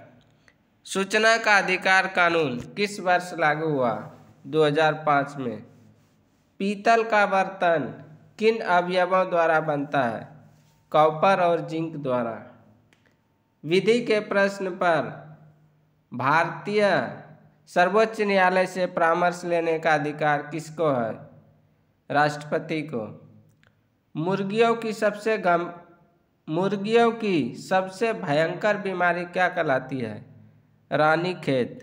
S1: सूचना का अधिकार कानून किस वर्ष लागू हुआ 2005 में पीतल का बर्तन किन अवयवों द्वारा बनता है कॉपर और जिंक द्वारा विधि के प्रश्न पर भारतीय सर्वोच्च न्यायालय से परामर्श लेने का अधिकार किसको है राष्ट्रपति को मुर्गियों की सबसे गम मुर्गियों की सबसे भयंकर बीमारी क्या कहलाती है रानी खेत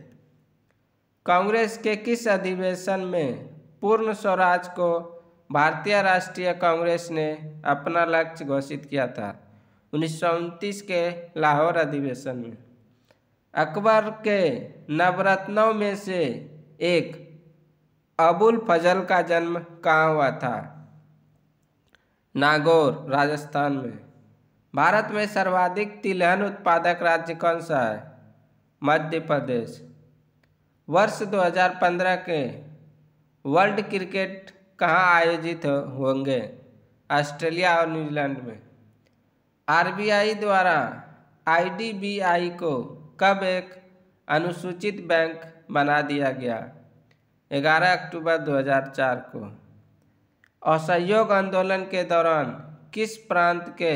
S1: कांग्रेस के किस अधिवेशन में पूर्ण स्वराज को भारतीय राष्ट्रीय कांग्रेस ने अपना लक्ष्य घोषित किया था उन्नीस के लाहौर अधिवेशन में अकबर के नवरत्नों में से एक अबुल फजल का जन्म कहाँ हुआ था नागौर राजस्थान में भारत में सर्वाधिक तिलहन उत्पादक राज्य कौन सा है मध्य प्रदेश वर्ष 2015 के वर्ल्ड क्रिकेट कहाँ आयोजित होंगे ऑस्ट्रेलिया और न्यूजीलैंड में आरबीआई द्वारा आईडीबीआई को कब एक अनुसूचित बैंक बना दिया गया 11 अक्टूबर 2004 को असहयोग आंदोलन के दौरान किस प्रांत के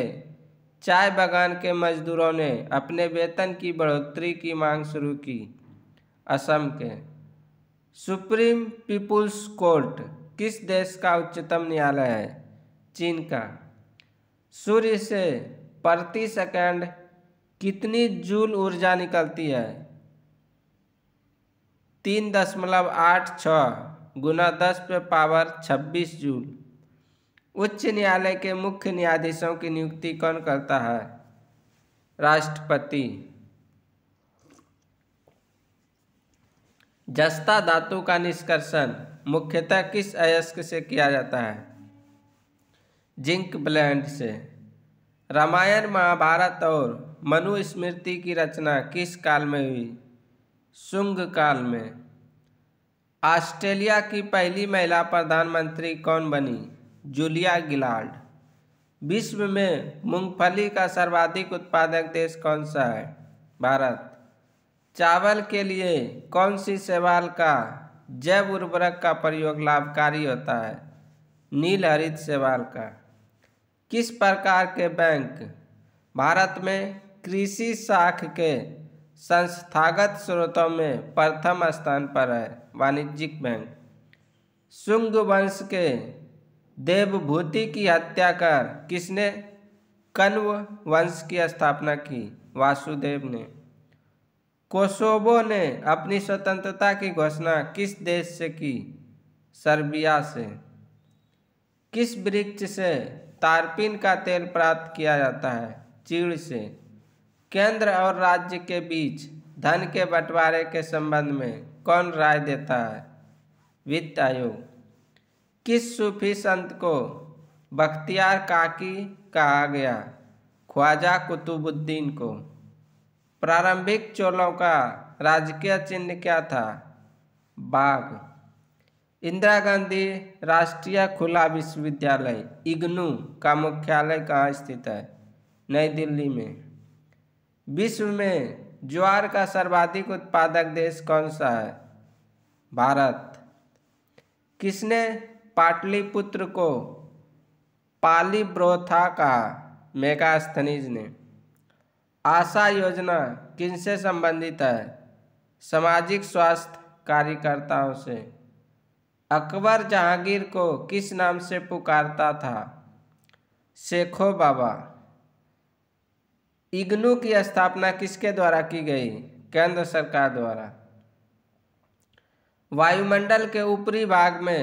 S1: चाय बागान के मजदूरों ने अपने वेतन की बढ़ोतरी की मांग शुरू की असम के सुप्रीम पीपुल्स कोर्ट किस देश का उच्चतम न्यायालय है चीन का सूर्य से प्रति सेकंड कितनी जूल ऊर्जा निकलती है तीन दशमलव आठ छ गुना दस पे पावर छब्बीस जूल उच्च न्यायालय के मुख्य न्यायाधीशों की नियुक्ति कौन करता है राष्ट्रपति जस्ता धातु का निष्कर्षण मुख्यतः किस अयस्क से किया जाता है जिंक ब्लैंड से रामायण महाभारत और मनुस्मृति की रचना किस काल में हुई शुंग काल में ऑस्ट्रेलिया की पहली महिला प्रधानमंत्री कौन बनी जूलिया गिलार्ड विश्व में मूंगफली का सर्वाधिक उत्पादक देश कौन सा है भारत चावल के लिए कौन सी सेवाल का जैव उर्वरक का प्रयोग लाभकारी होता है नील हरित सेवाल का किस प्रकार के बैंक भारत में कृषि शाख के संस्थागत स्रोतों में प्रथम स्थान पर है वाणिज्यिक बैंक शुंग वंश के देवभूति की हत्या कर किसने कन्व वंश की स्थापना की वासुदेव ने कोसोबो ने अपनी स्वतंत्रता की घोषणा किस देश से की सर्बिया से किस वृक्ष से तारपीन का तेल प्राप्त किया जाता है चीड़ से केंद्र और राज्य के बीच धन के बंटवारे के संबंध में कौन राय देता है वित्त आयोग किस सूफी संत को बख्तियार काकी कहा गया ख्वाजा कुतुबुद्दीन को प्रारंभिक चोलों का राजकीय चिन्ह क्या था बाघ इंदिरा गांधी राष्ट्रीय खुला विश्वविद्यालय इग्नू का मुख्यालय कहाँ स्थित है नई दिल्ली में विश्व में ज्वार का सर्वाधिक उत्पादक देश कौन सा है भारत किसने पाटलिपुत्र को पाली ब्रोथा कहा मेगास्थनीज ने आशा योजना किनसे संबंधित है सामाजिक स्वास्थ्य कार्यकर्ताओं से अकबर जहांगीर को किस नाम से पुकारता था शेखो बाबा इग्नू की स्थापना किसके द्वारा की गई केंद्र सरकार द्वारा वायुमंडल के ऊपरी भाग में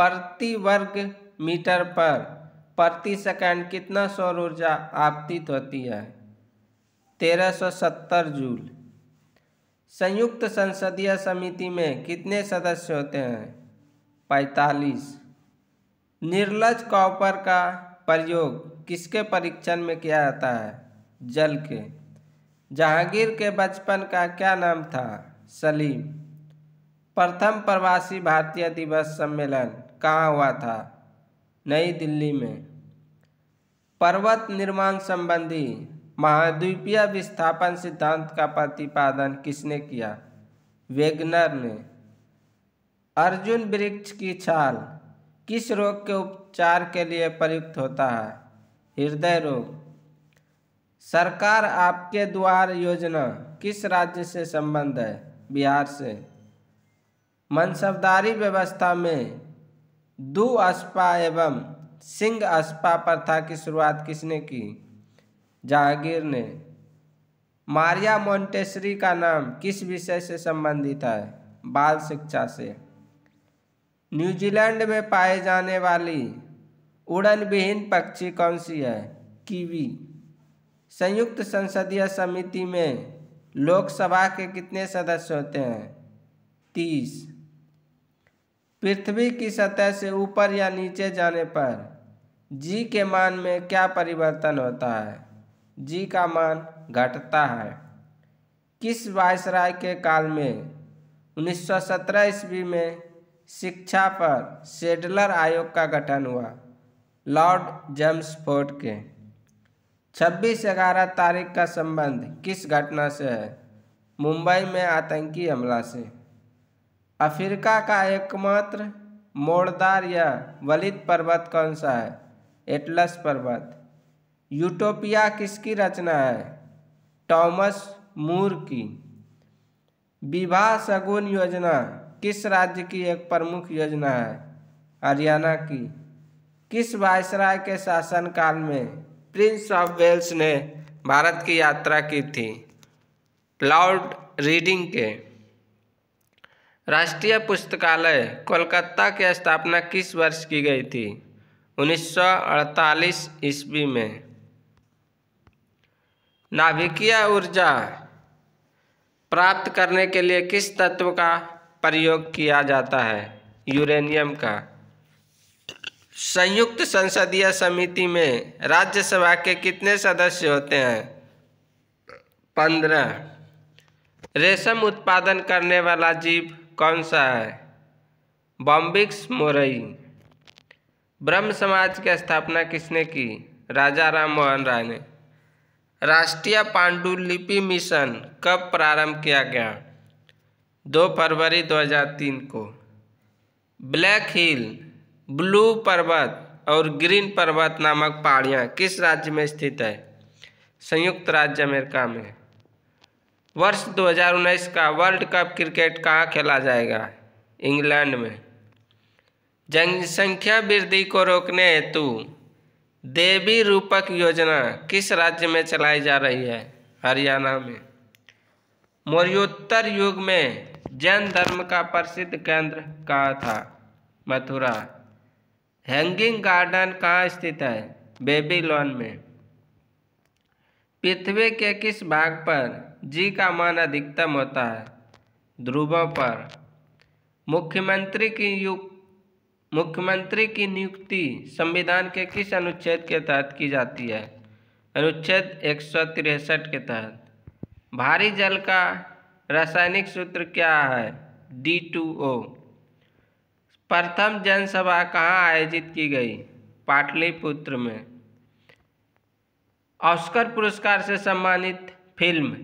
S1: प्रति वर्ग मीटर पर प्रति सेकंड कितना सौर ऊर्जा आपतित होती है 1370 जूल संयुक्त संसदीय समिति में कितने सदस्य होते हैं पैंतालीस निर्लज कॉपर का प्रयोग किसके परीक्षण में किया जाता है जल के जहांगीर के बचपन का क्या नाम था सलीम प्रथम प्रवासी भारतीय दिवस सम्मेलन कहाँ हुआ था नई दिल्ली में पर्वत निर्माण संबंधी महाद्वीपीय विस्थापन सिद्धांत का प्रतिपादन किसने किया वेगनर ने अर्जुन वृक्ष की छाल किस रोग के उपचार के लिए प्रयुक्त होता है हृदय रोग सरकार आपके द्वार योजना किस राज्य से संबंध है बिहार से मनसबदारी व्यवस्था में दु अस्पा एवं सिंह अस्पा प्रथा की शुरुआत किसने की जहांगीर ने मारिया मोन्टेसरी का नाम किस विषय से संबंधित है बाल शिक्षा से न्यूजीलैंड में पाए जाने वाली उड़न विहीन पक्षी कौन सी है कीवी संयुक्त संसदीय समिति में लोकसभा के कितने सदस्य होते हैं तीस पृथ्वी की सतह से ऊपर या नीचे जाने पर जी के मान में क्या परिवर्तन होता है जी का मान घटता है किस वायसराय के काल में 1917 ईस्वी में शिक्षा पर सेडलर आयोग का गठन हुआ लॉर्ड फोर्ट के 26 ग्यारह तारीख का संबंध किस घटना से है मुंबई में आतंकी हमला से अफ्रीका का एकमात्र मोड़दार या वलित पर्वत कौन सा है एटलस पर्वत यूटोपिया किसकी रचना है टॉमस मूर की विवाह सगुन योजना किस राज्य की एक प्रमुख योजना है हरियाणा की किस वायसराय के शासनकाल में प्रिंस ऑफ वेल्स ने भारत की यात्रा की थी लॉर्ड रीडिंग के राष्ट्रीय पुस्तकालय कोलकाता की स्थापना किस वर्ष की गई थी 1948 ईस्वी में नाभिकीय ऊर्जा प्राप्त करने के लिए किस तत्व का प्रयोग किया जाता है यूरेनियम का संयुक्त संसदीय समिति में राज्यसभा के कितने सदस्य होते हैं पंद्रह रेशम उत्पादन करने वाला जीव कौन सा है बॉम्बिक्स मोरई ब्रह्म समाज की स्थापना किसने की राजा राम मोहन राय ने राष्ट्रीय पांडुलिपि मिशन कब प्रारंभ किया गया दो फरवरी 2003 को ब्लैक हिल ब्लू पर्वत और ग्रीन पर्वत नामक पहाड़ियाँ किस राज्य में स्थित है संयुक्त राज्य अमेरिका में वर्ष 2019 का वर्ल्ड कप क्रिकेट कहाँ खेला जाएगा इंग्लैंड में जनसंख्या वृद्धि को रोकने हेतु देवी रूपक योजना किस राज्य में चलाई जा रही है हरियाणा में मौर्योत्तर युग में जैन धर्म का प्रसिद्ध केंद्र कहाँ था मथुरा हैंगिंग गार्डन कहाँ स्थित है बेबीलोन में पृथ्वी के किस भाग पर जी का मान अधिकतम होता है ध्रुवों पर मुख्यमंत्री की युक्त मुख्यमंत्री की नियुक्ति संविधान के किस अनुच्छेद के तहत की जाती है अनुच्छेद एक के तहत भारी जल का रासायनिक सूत्र क्या है डी टू ओ प्रथम जनसभा कहाँ आयोजित की गई पाटलिपुत्र में ऑस्कर पुरस्कार से सम्मानित फिल्म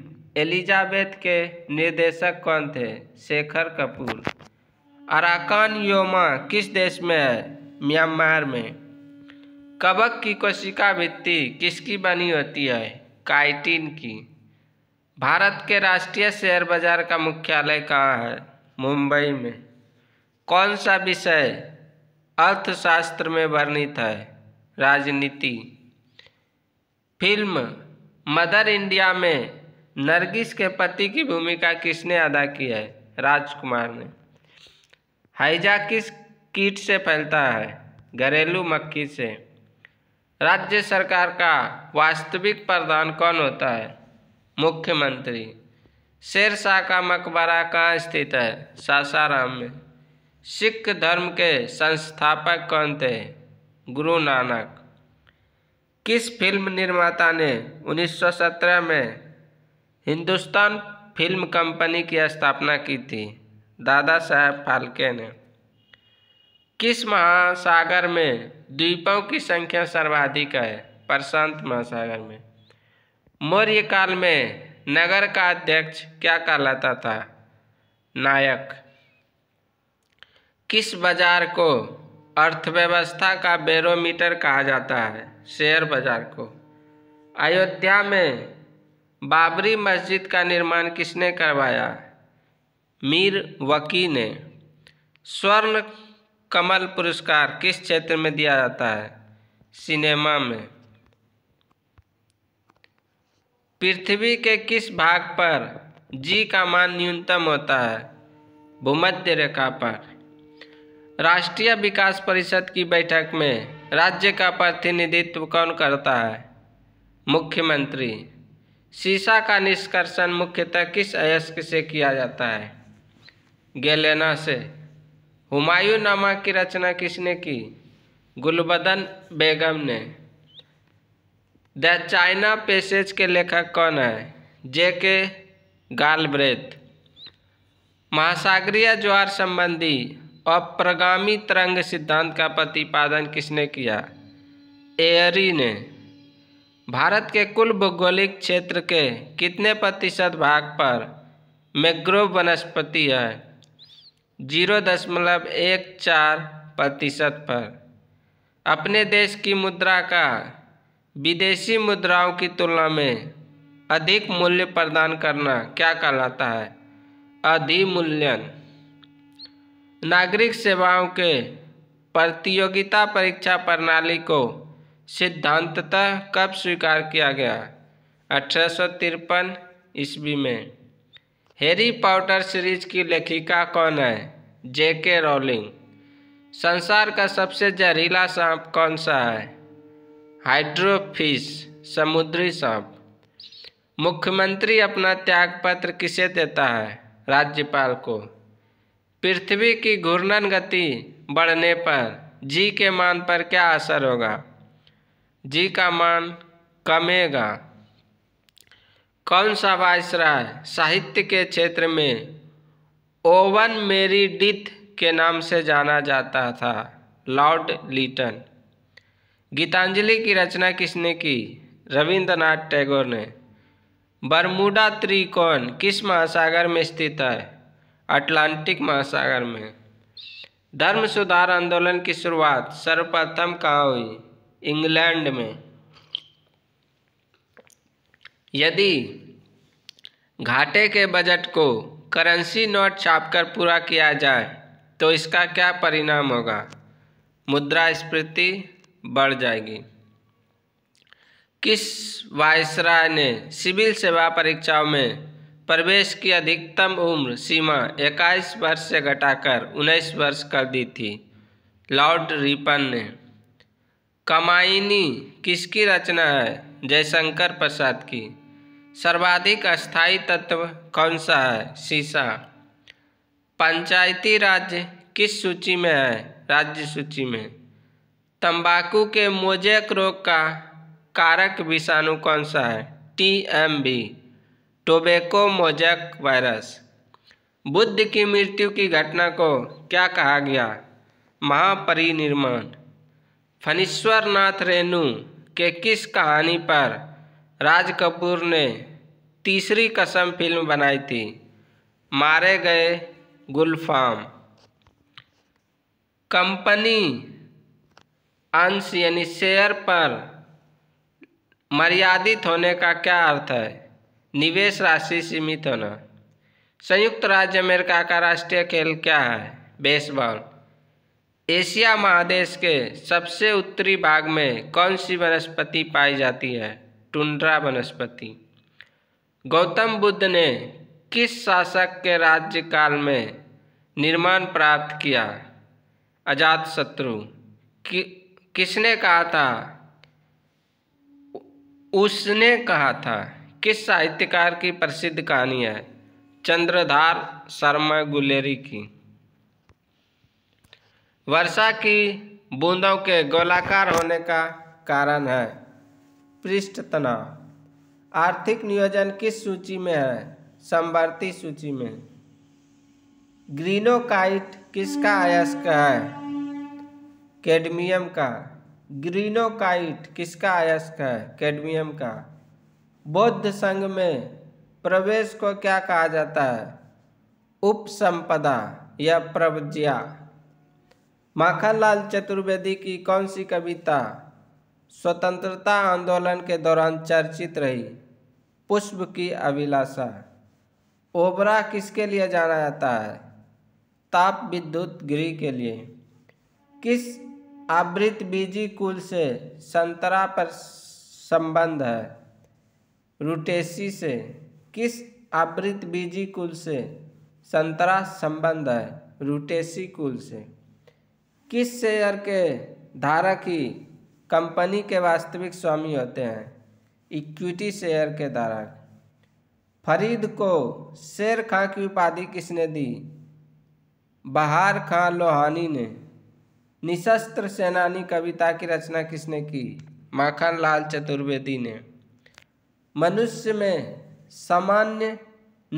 S1: एलिजाबेथ के निर्देशक कौन थे शेखर कपूर अराकान योमा किस देश में है म्यांमार में कबक की कोशिका भित्ति किसकी बनी होती है काइटिन की भारत के राष्ट्रीय शेयर बाजार का मुख्यालय कहाँ है मुंबई में कौन सा विषय अर्थशास्त्र में वर्णित है राजनीति फिल्म मदर इंडिया में नरगिस के पति की भूमिका किसने अदा की है राजकुमार ने हैजा किस कीट से फैलता है घरेलू मक्खी से राज्य सरकार का वास्तविक प्रधान कौन होता है मुख्यमंत्री शेरशाह का मकबरा कहाँ स्थित है सासाराम में सिख धर्म के संस्थापक कौन थे गुरु नानक किस फिल्म निर्माता ने 1917 में हिंदुस्तान फिल्म कंपनी की स्थापना की थी दादा साहब फाल्के ने किस महासागर में द्वीपों की संख्या सर्वाधिक है प्रशांत महासागर में मौर्य काल में नगर का अध्यक्ष क्या कहलाता था नायक किस बाजार को अर्थव्यवस्था का बैरोमीटर कहा जाता है शेयर बाजार को अयोध्या में बाबरी मस्जिद का निर्माण किसने करवाया मीर वकी ने स्वर्ण कमल पुरस्कार किस क्षेत्र में दिया जाता है सिनेमा में पृथ्वी के किस भाग पर जी का मान न्यूनतम होता है भूमध्य रेखा पर राष्ट्रीय विकास परिषद की बैठक में राज्य का प्रतिनिधित्व कौन करता है मुख्यमंत्री शीशा का निष्कर्षण मुख्यतः किस अयस्क से किया जाता है गैलेना से हुमायूं नामा की रचना किसने की गुलबदन बेगम ने द चाइना पेसेज के लेखक कौन है जे के गालब्रेथ महासागरीय ज्वार संबंधी अप्रगामी तरंग सिद्धांत का प्रतिपादन किसने किया एयरी ने भारत के कुल भौगोलिक क्षेत्र के कितने प्रतिशत भाग पर मैग्रोव वनस्पति है जीरो दशमलव एक चार प्रतिशत पर अपने देश की मुद्रा का विदेशी मुद्राओं की तुलना में अधिक मूल्य प्रदान करना क्या कहलाता है अधिमूल्यन नागरिक सेवाओं के प्रतियोगिता परीक्षा प्रणाली को सिद्धांततः कब स्वीकार किया गया अठारह सौ तिरपन ईस्वी में हैरी पॉटर सीरीज की लेखिका कौन है जे के रोलिंग संसार का सबसे जहरीला सांप कौन सा है हाइड्रोफिश समुद्री सांप मुख्यमंत्री अपना त्यागपत्र किसे देता है राज्यपाल को पृथ्वी की घूर्णन गति बढ़ने पर जी के मान पर क्या असर होगा जी का मान कमेगा कौन सा वायसराय साहित्य के क्षेत्र में ओवन मेरी डिथ के नाम से जाना जाता था लॉर्ड लिटन गीतांजलि की रचना किसने की रविंद्रनाथ टैगोर ने बरमूडा त्रिकोण किस महासागर में स्थित है अटलांटिक महासागर में धर्म सुधार आंदोलन की शुरुआत सर्वप्रथम कहाँ हुई इंग्लैंड में यदि घाटे के बजट को करेंसी नोट छापकर पूरा किया जाए तो इसका क्या परिणाम होगा मुद्रा मुद्रास्फीति बढ़ जाएगी किस वायसराय ने सिविल सेवा परीक्षाओं में प्रवेश की अधिकतम उम्र सीमा 21 वर्ष से घटाकर 19 वर्ष कर दी थी लॉर्ड रिपन ने कमाइनी किसकी रचना है जयशंकर प्रसाद की सर्वाधिक अस्थायी तत्व कौन सा है सीसा पंचायती राज्य किस सूची में है राज्य सूची में तंबाकू के मोजेक रोग का कारक विषाणु कौन सा है T M B tobacco mosaic virus Buddha की मृत्यु की घटना को क्या कहा गया महापरिनिर्माण फणीश्वर नाथ रेणु के किस कहानी पर राज कपूर ने तीसरी कसम फिल्म बनाई थी मारे गए गुलफाम कंपनी अंश यानी शेयर पर मर्यादित होने का क्या अर्थ है निवेश राशि सीमित होना संयुक्त राज्य अमेरिका का राष्ट्रीय खेल क्या है बेसबॉल एशिया महादेश के सबसे उत्तरी भाग में कौन सी वनस्पति पाई जाती है टुंड्रा वनस्पति गौतम बुद्ध ने किस शासक के राज्यकाल में निर्माण प्राप्त किया अजात शत्रु कि किसने कहा था उसने कहा था किस साहित्यकार की प्रसिद्ध कहानी है चंद्रधार शर्मा गुलेरी की वर्षा की बूंदों के गोलाकार होने का कारण है पृष्ठ तनाव आर्थिक नियोजन किस सूची में है संवर्ती सूची में ग्रीनोकाइट किसका अयस्क है कैडमियम का ग्रीनोकाइट किसका अयस्क है कैडमियम का बौद्ध संघ में प्रवेश को क्या कहा जाता है उपसंपदा या प्रवज्या माखनलाल चतुर्वेदी की कौन सी कविता स्वतंत्रता आंदोलन के दौरान चर्चित रही पुष्प की अभिलाषा ओबरा किसके लिए जाना जाता है ताप विद्युत गृह के लिए किस आवृत बीजी कुल से संतरा पर संबंध है रुटेसी से किस आवृत बीजी कुल से संतरा संबंध है रुटेसी कुल से किस शेयर के धारक ही कंपनी के वास्तविक स्वामी होते हैं इक्विटी शेयर के धारक फरीद को शेर खां की उपाधि किसने दी बहार खां लोहानी ने निशस्त्र सेनानी कविता की रचना किसने की माखन लाल चतुर्वेदी ने मनुष्य में सामान्य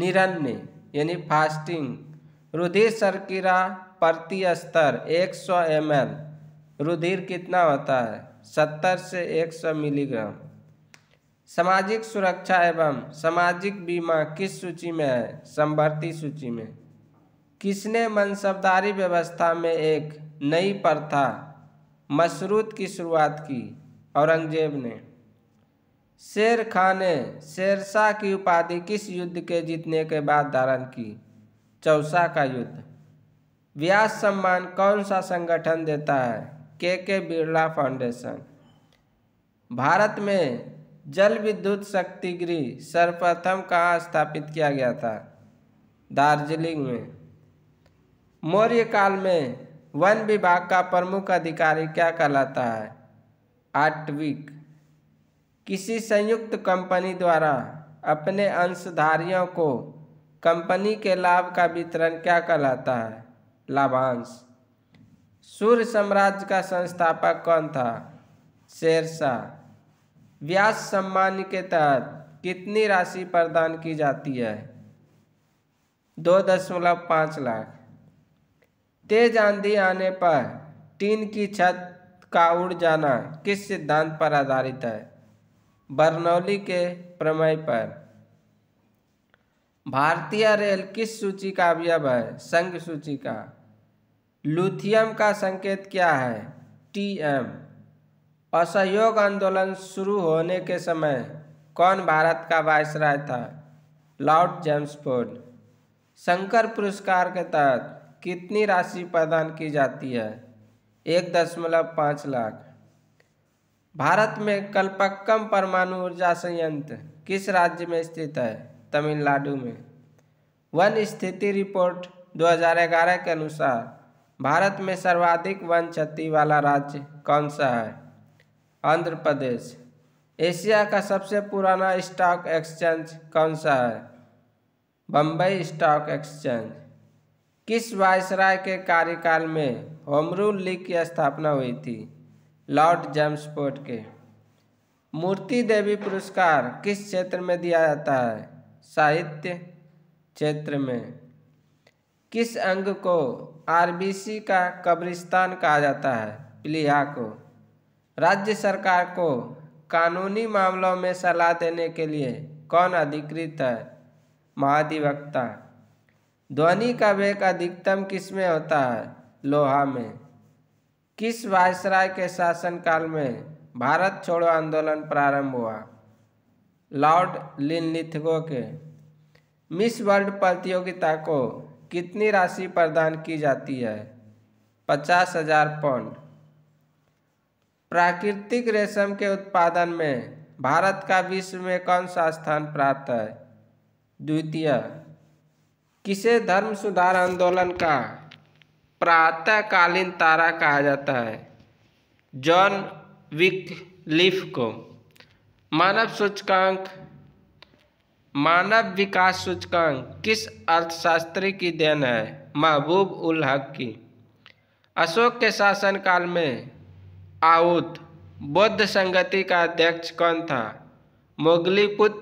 S1: निरन्य यानी फास्टिंग रुधिर सरकिरा प्रति स्तर 100 एम रुधिर कितना होता है 70 से 100 मिलीग्राम सामाजिक सुरक्षा एवं सामाजिक बीमा किस सूची में है संवर्ती सूची में किसने मनसबदारी व्यवस्था में एक नई प्रथा मशरूत की शुरुआत की औरंगजेब ने शेर खान ने शेरशाह की उपाधि किस युद्ध के जीतने के बाद धारण की चौसा का युद्ध व्यास सम्मान कौन सा संगठन देता है के के बिरला फाउंडेशन भारत में जल विद्युत शक्ति गृह सर्वप्रथम कहाँ स्थापित किया गया था दार्जिलिंग में मौर्य काल में वन विभाग का प्रमुख अधिकारी क्या कहलाता है आटवीक किसी संयुक्त कंपनी द्वारा अपने अंशधारियों को कंपनी के लाभ का वितरण क्या कहलाता है लाभांश सूर्य साम्राज्य का संस्थापक कौन था शेरशाह व्यास सम्मान के तहत कितनी राशि प्रदान की जाती है दो दशमलव पाँच लाख तेज आंधी आने पर टीन की छत का उड़ जाना किस सिद्धांत पर आधारित है बर्नौली के प्रमेय पर भारतीय रेल किस सूची का अवयव है संघ सूची का लुथियम का संकेत क्या है टी एम असहयोग आंदोलन शुरू होने के समय कौन भारत का वायसराय था लॉर्ड जेम्सफोर्ड शंकर पुरस्कार के तहत कितनी राशि प्रदान की जाती है एक दशमलव पाँच लाख भारत में कल्पक्कम परमाणु ऊर्जा संयंत्र किस राज्य में स्थित है तमिलनाडु में वन स्थिति रिपोर्ट 2011 के अनुसार भारत में सर्वाधिक वन क्षति वाला राज्य कौन सा है आंध्र प्रदेश एशिया का सबसे पुराना स्टॉक एक्सचेंज कौन सा है बम्बई स्टॉक एक्सचेंज किस वायसराय के कार्यकाल में होमरूल लीग की स्थापना हुई थी लॉर्ड जेम्सपोर्ट के मूर्ति देवी पुरस्कार किस क्षेत्र में दिया जाता है साहित्य क्षेत्र में किस अंग को आरबीसी का कब्रिस्तान कहा जाता है प्लिहा को राज्य सरकार को कानूनी मामलों में सलाह देने के लिए कौन अधिकृत है महाधिवक्ता ध्वनि का वेग अधिकतम किस में होता है लोहा में किस वायसराय के शासनकाल में भारत छोड़ो आंदोलन प्रारंभ हुआ लॉर्ड लिनलिथगो के मिस वर्ल्ड प्रतियोगिता को कितनी राशि प्रदान की जाती है पचास हजार पौंड प्राकृतिक रेशम के उत्पादन में भारत का विश्व में कौन सा स्थान प्राप्त है द्वितीय किसे धर्म सुधार आंदोलन का प्रातःकालीन तारा कहा जाता है जॉन विक लिफ को मानव सूचकांक मानव विकास सूचकांक किस अर्थशास्त्री की देन है महबूब उल हक की अशोक के शासनकाल में आउत बौद्ध संगति का अध्यक्ष कौन था मोगलीपुत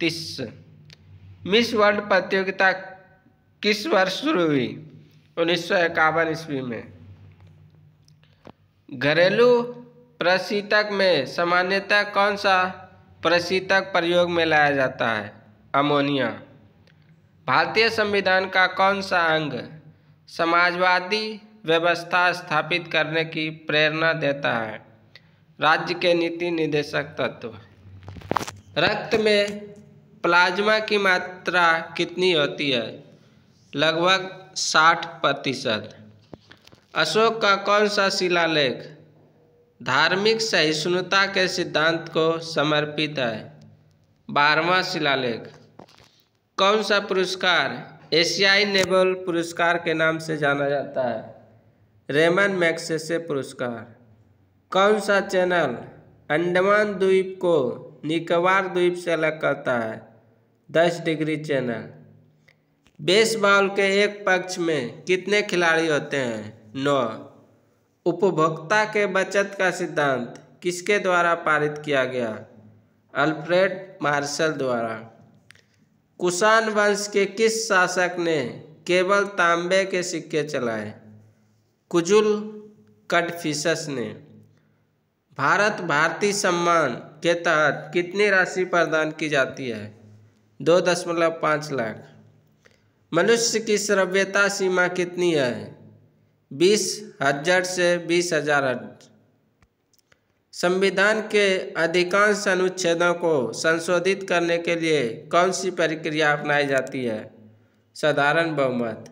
S1: तिस मिस वर्ल्ड प्रतियोगिता किस वर्ष शुरू हुई उन्नीस सौ इक्यावन ईस्वी में घरेलू प्रशीतक में सामान्यतः कौन सा प्रशीतक प्रयोग में लाया जाता है अमोनिया भारतीय संविधान का कौन सा अंग समाजवादी व्यवस्था स्थापित करने की प्रेरणा देता है राज्य के नीति निदेशक तत्व रक्त में प्लाज्मा की मात्रा कितनी होती है लगभग साठ प्रतिशत अशोक का कौन सा शिलालेख धार्मिक सहिष्णुता के सिद्धांत को समर्पित है बारहवा शिलालेख कौन सा पुरस्कार एशियाई नेबल पुरस्कार के नाम से जाना जाता है रेमन मैक्सेसे पुरस्कार कौन सा चैनल अंडमान द्वीप को निकोबार द्वीप से अलग करता है दस डिग्री चैनल बेसबॉल के एक पक्ष में कितने खिलाड़ी होते हैं नौ उपभोक्ता के बचत का सिद्धांत किसके द्वारा पारित किया गया अल्फ्रेड मार्शल द्वारा कुषाण वंश के किस शासक ने केवल तांबे के सिक्के चलाए कुजुल कटफिशस ने भारत भारती सम्मान के तहत कितनी राशि प्रदान की जाती है दो दशमलव पाँच लाख मनुष्य की श्रव्यता सीमा कितनी है बीस हजार से बीस हजार संविधान के अधिकांश अनुच्छेदों को संशोधित करने के लिए कौन सी प्रक्रिया अपनाई जाती है साधारण बहुमत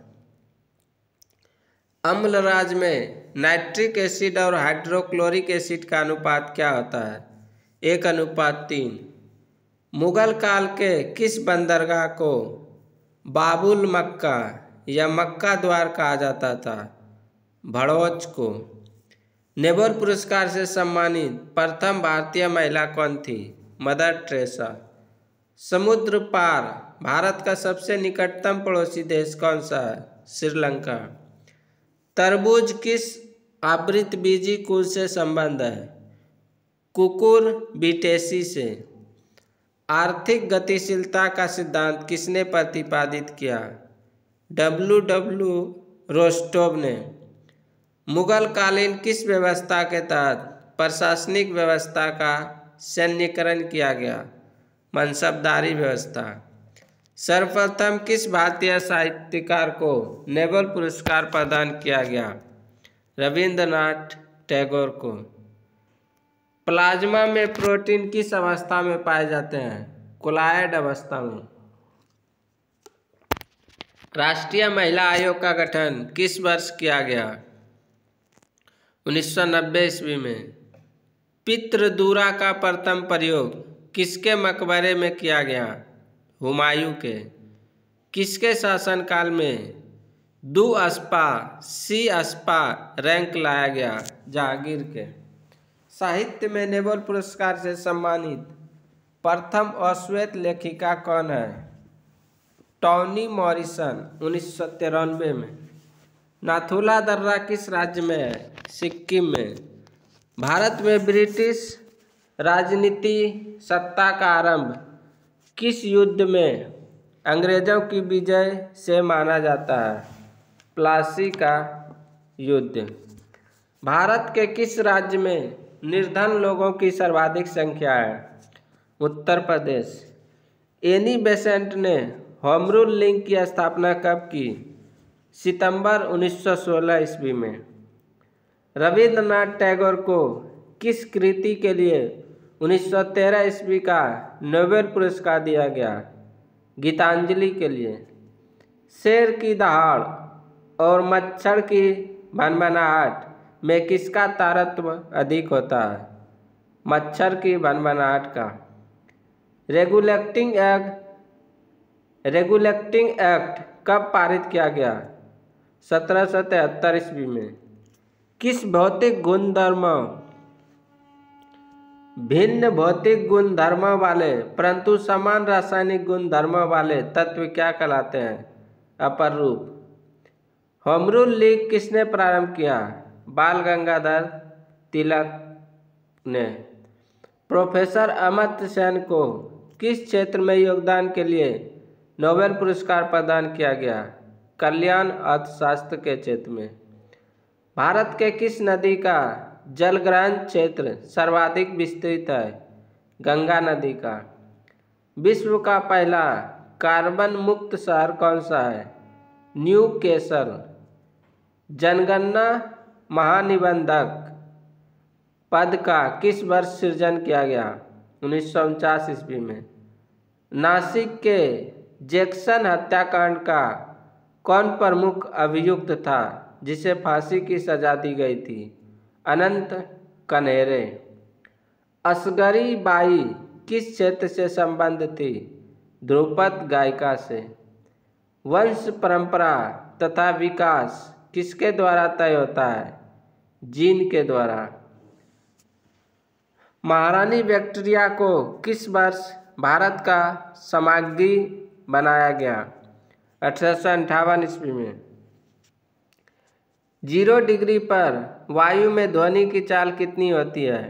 S1: अम्ल राज में नाइट्रिक एसिड और हाइड्रोक्लोरिक एसिड का अनुपात क्या होता है एक अनुपात तीन मुगल काल के किस बंदरगाह को बाबुल मक्का या मक्का द्वार कहा जाता था भड़ोच को नेबर पुरस्कार से सम्मानित प्रथम भारतीय महिला कौन थी मदर ट्रेसा समुद्र पार भारत का सबसे निकटतम पड़ोसी देश कौन सा है श्रीलंका तरबूज किस आवृत बीजी कुल से संबंध है कुकुर बीटेसी से आर्थिक गतिशीलता का सिद्धांत किसने प्रतिपादित किया डब्लू डब्लू रोस्टोव ने मुगल कालीन किस व्यवस्था के तहत प्रशासनिक व्यवस्था का सैन्यकरण किया गया मनसबदारी व्यवस्था सर्वप्रथम किस भारतीय साहित्यकार को नेबल पुरस्कार प्रदान किया गया रविंद्रनाथ टैगोर को प्लाज्मा में प्रोटीन किस अवस्था में पाए जाते हैं कोलायड अवस्था में राष्ट्रीय महिला आयोग का गठन किस वर्ष किया गया 1990 ईस्वी में पितृदूरा का प्रथम प्रयोग किसके मकबरे में किया गया हुमायूं के किसके शासनकाल में दू अस्पा सी अस्पा रैंक लाया गया जहांगीर के साहित्य में नेबल पुरस्कार से सम्मानित प्रथम अश्वेत लेखिका कौन है टॉनी मॉरिसन उन्नीस में नाथुला दर्रा किस राज्य में है सिक्किम में भारत में ब्रिटिश राजनीति सत्ता का आरंभ किस युद्ध में अंग्रेजों की विजय से माना जाता है प्लासी का युद्ध भारत के किस राज्य में निर्धन लोगों की सर्वाधिक संख्या है उत्तर प्रदेश एनी बेसेंट ने होमरूल लिंक की स्थापना कब की सितंबर 1916 ईस्वी में रविंद्रनाथ टैगोर को किस कृति के लिए 1913 ईस्वी का नोबेल पुरस्कार दिया गया गीतांजलि के लिए शेर की दहाड़ और मच्छर की भनभनाहट में किसका तारत्व अधिक होता है मच्छर की बनबनाहट का रेगुलेटिंग एक्ट रेगुलेटिंग एक्ट कब पारित किया गया सत्रह सौ तिहत्तर ईस्वी में किस भौतिक गुणधर्म भिन्न भौतिक गुणधर्म वाले परंतु समान रासायनिक गुणधर्म वाले तत्व क्या कहलाते हैं अपर रूप होमरुल लीग किसने प्रारंभ किया बाल गंगाधर तिलक ने प्रोफेसर अमित सेन को किस क्षेत्र में योगदान के लिए नोबेल पुरस्कार प्रदान किया गया कल्याण अर्थशास्त्र के क्षेत्र में भारत के किस नदी का जलग्रहण क्षेत्र सर्वाधिक विस्तृत है गंगा नदी का विश्व का पहला कार्बन मुक्त शहर कौन सा है न्यू केसर जनगणना महानिबंधक पद का किस वर्ष सृजन किया गया उन्नीस सौ उनचास ईस्वी में नासिक के जैक्सन हत्याकांड का कौन प्रमुख अभियुक्त था जिसे फांसी की सजा दी गई थी अनंत कनेरे असगरी बाई किस क्षेत्र से संबंध थी ध्रुपद गायिका से वंश परंपरा तथा विकास किसके द्वारा तय होता है जीन के द्वारा महारानी बैक्टीरिया को किस वर्ष भारत का सामग्री बनाया गया अठारह सौ ईस्वी में जीरो डिग्री पर वायु में ध्वनि की चाल कितनी होती है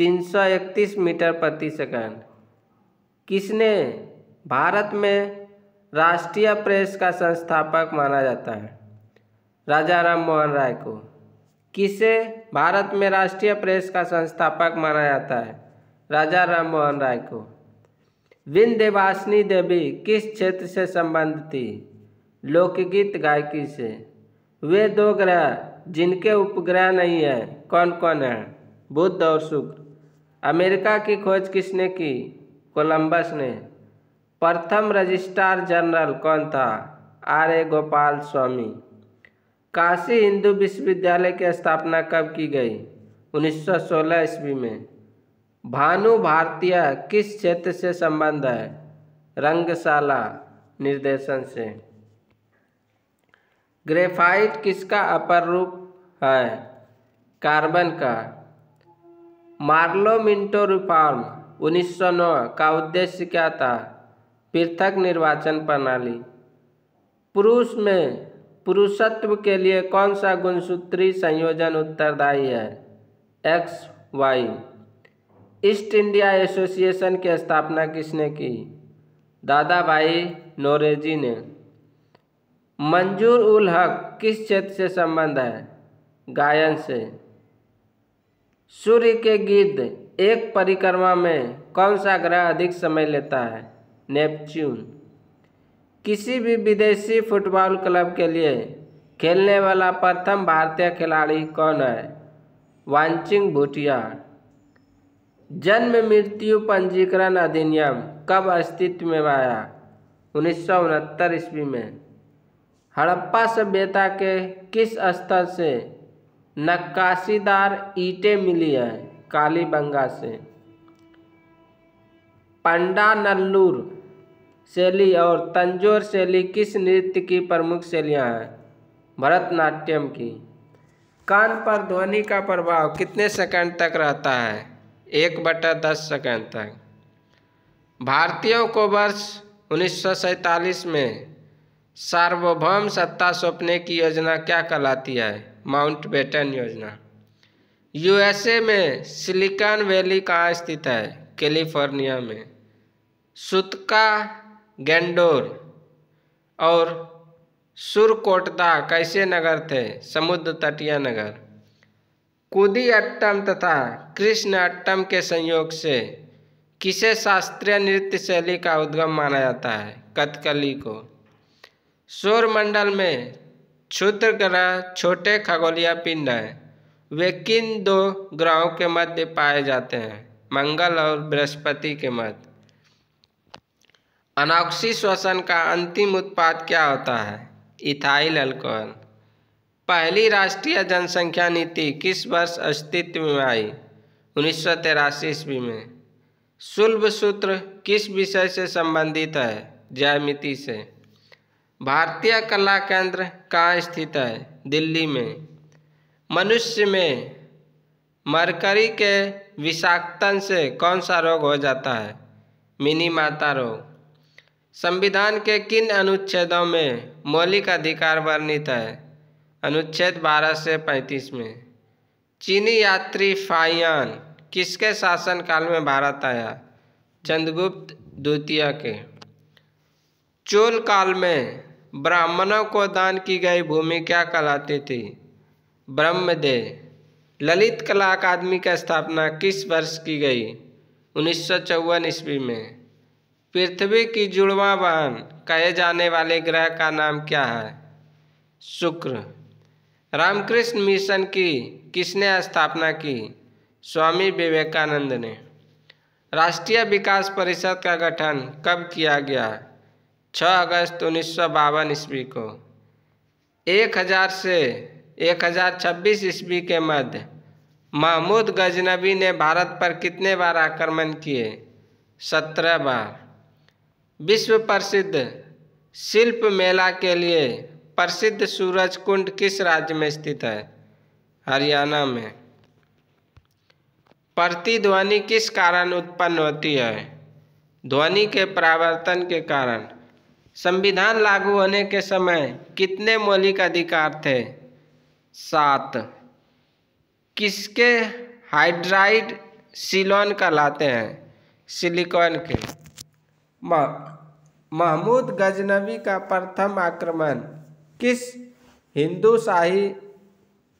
S1: 331 मीटर प्रति सेकंड किसने भारत में राष्ट्रीय प्रेस का संस्थापक माना जाता है राजा राम मोहन राय को किसे भारत में राष्ट्रीय प्रेस का संस्थापक माना जाता है राजा राम मोहन राय को विन देवासनी देवी किस क्षेत्र से संबंधित थी लोकगीत गायकी से वे दो ग्रह जिनके उपग्रह नहीं हैं कौन कौन है बुद्ध और शुक्र अमेरिका की खोज किसने की कोलंबस ने प्रथम रजिस्ट्रार जनरल कौन था आर ए गोपाल स्वामी काशी हिंदू विश्वविद्यालय की स्थापना कब की गई 1916 ईस्वी में भानु भारतीय किस क्षेत्र से संबंध है रंगशाला निर्देशन से ग्रेफाइट किसका अपर रूप है कार्बन का मार्लोमिंटो रिफॉर्म 1909 का उद्देश्य क्या था पृथक निर्वाचन प्रणाली पुरुष में पुरुषत्व के लिए कौन सा गुणसूत्री संयोजन उत्तरदायी है X Y East India Association की स्थापना किसने की दादा भाई नोरेजी ने मंजूर उल हक किस क्षेत्र से संबंध है गायन से सूर्य के गिर्द एक परिक्रमा में कौन सा ग्रह अधिक समय लेता है नेपच्यून किसी भी विदेशी फुटबॉल क्लब के लिए खेलने वाला प्रथम भारतीय खिलाड़ी कौन है वांचिंग भूटिया जन्म मृत्यु पंजीकरण अधिनियम कब अस्तित्व में आया उन्नीस सौ उनहत्तर ईस्वी में हड़प्पा सभ्यता के किस स्तर से नक्काशीदार ईटें मिली हैं कालीबंगा से पंडा नल्लूर शैली और तंजोर शैली किस नृत्य की प्रमुख शैलियाँ हैं भरतनाट्यम की कान पर ध्वनि का प्रभाव कितने सेकंड तक रहता है एक बटा दस सेकंड तक भारतीयों को वर्ष उन्नीस में सार्वभौम सत्ता सौंपने की योजना क्या कहलाती है माउंट बेटन योजना यूएसए में सिलिकॉन वैली कहाँ स्थित है कैलिफोर्निया में सुतका गेंडोर और सुरकोटदा कैसे नगर थे समुद्र तटीय नगर कुदी अट्टम तथा कृष्ण अट्टम के संयोग से किसे शास्त्रीय नृत्य शैली का उद्गम माना जाता है कथकली को सौरमंडल में क्षुद्र ग्रह छोटे खगोलिया पिंड हैं वे किन दो ग्रहों के मध्य पाए जाते हैं मंगल और बृहस्पति के मध्य अनाक्सी श्वसन का अंतिम उत्पाद क्या होता है इथाइल अल्कोहल पहली राष्ट्रीय जनसंख्या नीति किस वर्ष अस्तित्व में आई उन्नीस सौ तेरासी ईस्वी में शुल्भ सूत्र किस विषय से संबंधित है जयमिति से भारतीय कला केंद्र कहाँ स्थित है दिल्ली में मनुष्य में मरकरी के विषाक्तन से कौन सा रोग हो जाता है मिनी माता रोग संविधान के किन अनुच्छेदों में मौलिक अधिकार वर्णित है अनुच्छेद 12 से 35 में चीनी यात्री फाइयान किसके शासनकाल में भारत आया चंद्रगुप्त द्वितीय के चोल काल में ब्राह्मणों को दान की गई भूमि क्या कहलाती थी ब्रह्मदेह ललित कला अकादमी की स्थापना किस वर्ष की गई उन्नीस सौ ईस्वी में पृथ्वी की जुड़वा वाहन कहे जाने वाले ग्रह का नाम क्या है शुक्र रामकृष्ण मिशन की किसने स्थापना की स्वामी विवेकानंद ने राष्ट्रीय विकास परिषद का गठन कब किया गया 6 अगस्त उन्नीस सौ बावन ईस्वी को 1000 से 1026 ईस्वी के मध्य महमूद गजनबी ने भारत पर कितने बार आक्रमण किए सत्रह बार विश्व प्रसिद्ध शिल्प मेला के लिए प्रसिद्ध सूरज कुंड किस राज्य में स्थित है हरियाणा में प्रतिध्वनि किस कारण उत्पन्न होती है ध्वनि के परावर्तन के कारण संविधान लागू होने के समय कितने मौलिक अधिकार थे सात किसके हाइड्राइड सिलोन कहलाते हैं सिलिकॉन के महमूद गजनवी का प्रथम आक्रमण किस हिंदू शाही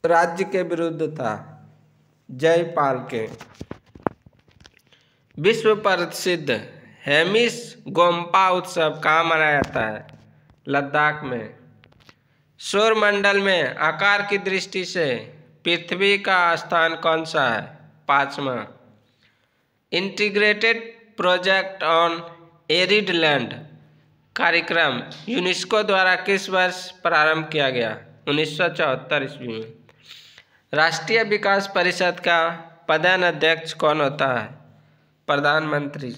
S1: राज्य के विरुद्ध था जयपाल के विश्व प्रसिद्ध हेमिस गोम्पा उत्सव कहाँ मनाया जाता है लद्दाख में सौरमंडल में आकार की दृष्टि से पृथ्वी का स्थान कौन सा है पाँचवा integrated project on arid land कार्यक्रम यूनेस्को द्वारा किस वर्ष प्रारंभ किया गया उन्नीस सौ चौहत्तर ईस्वी में राष्ट्रीय विकास परिषद का प्रधान अध्यक्ष कौन होता है प्रधानमंत्री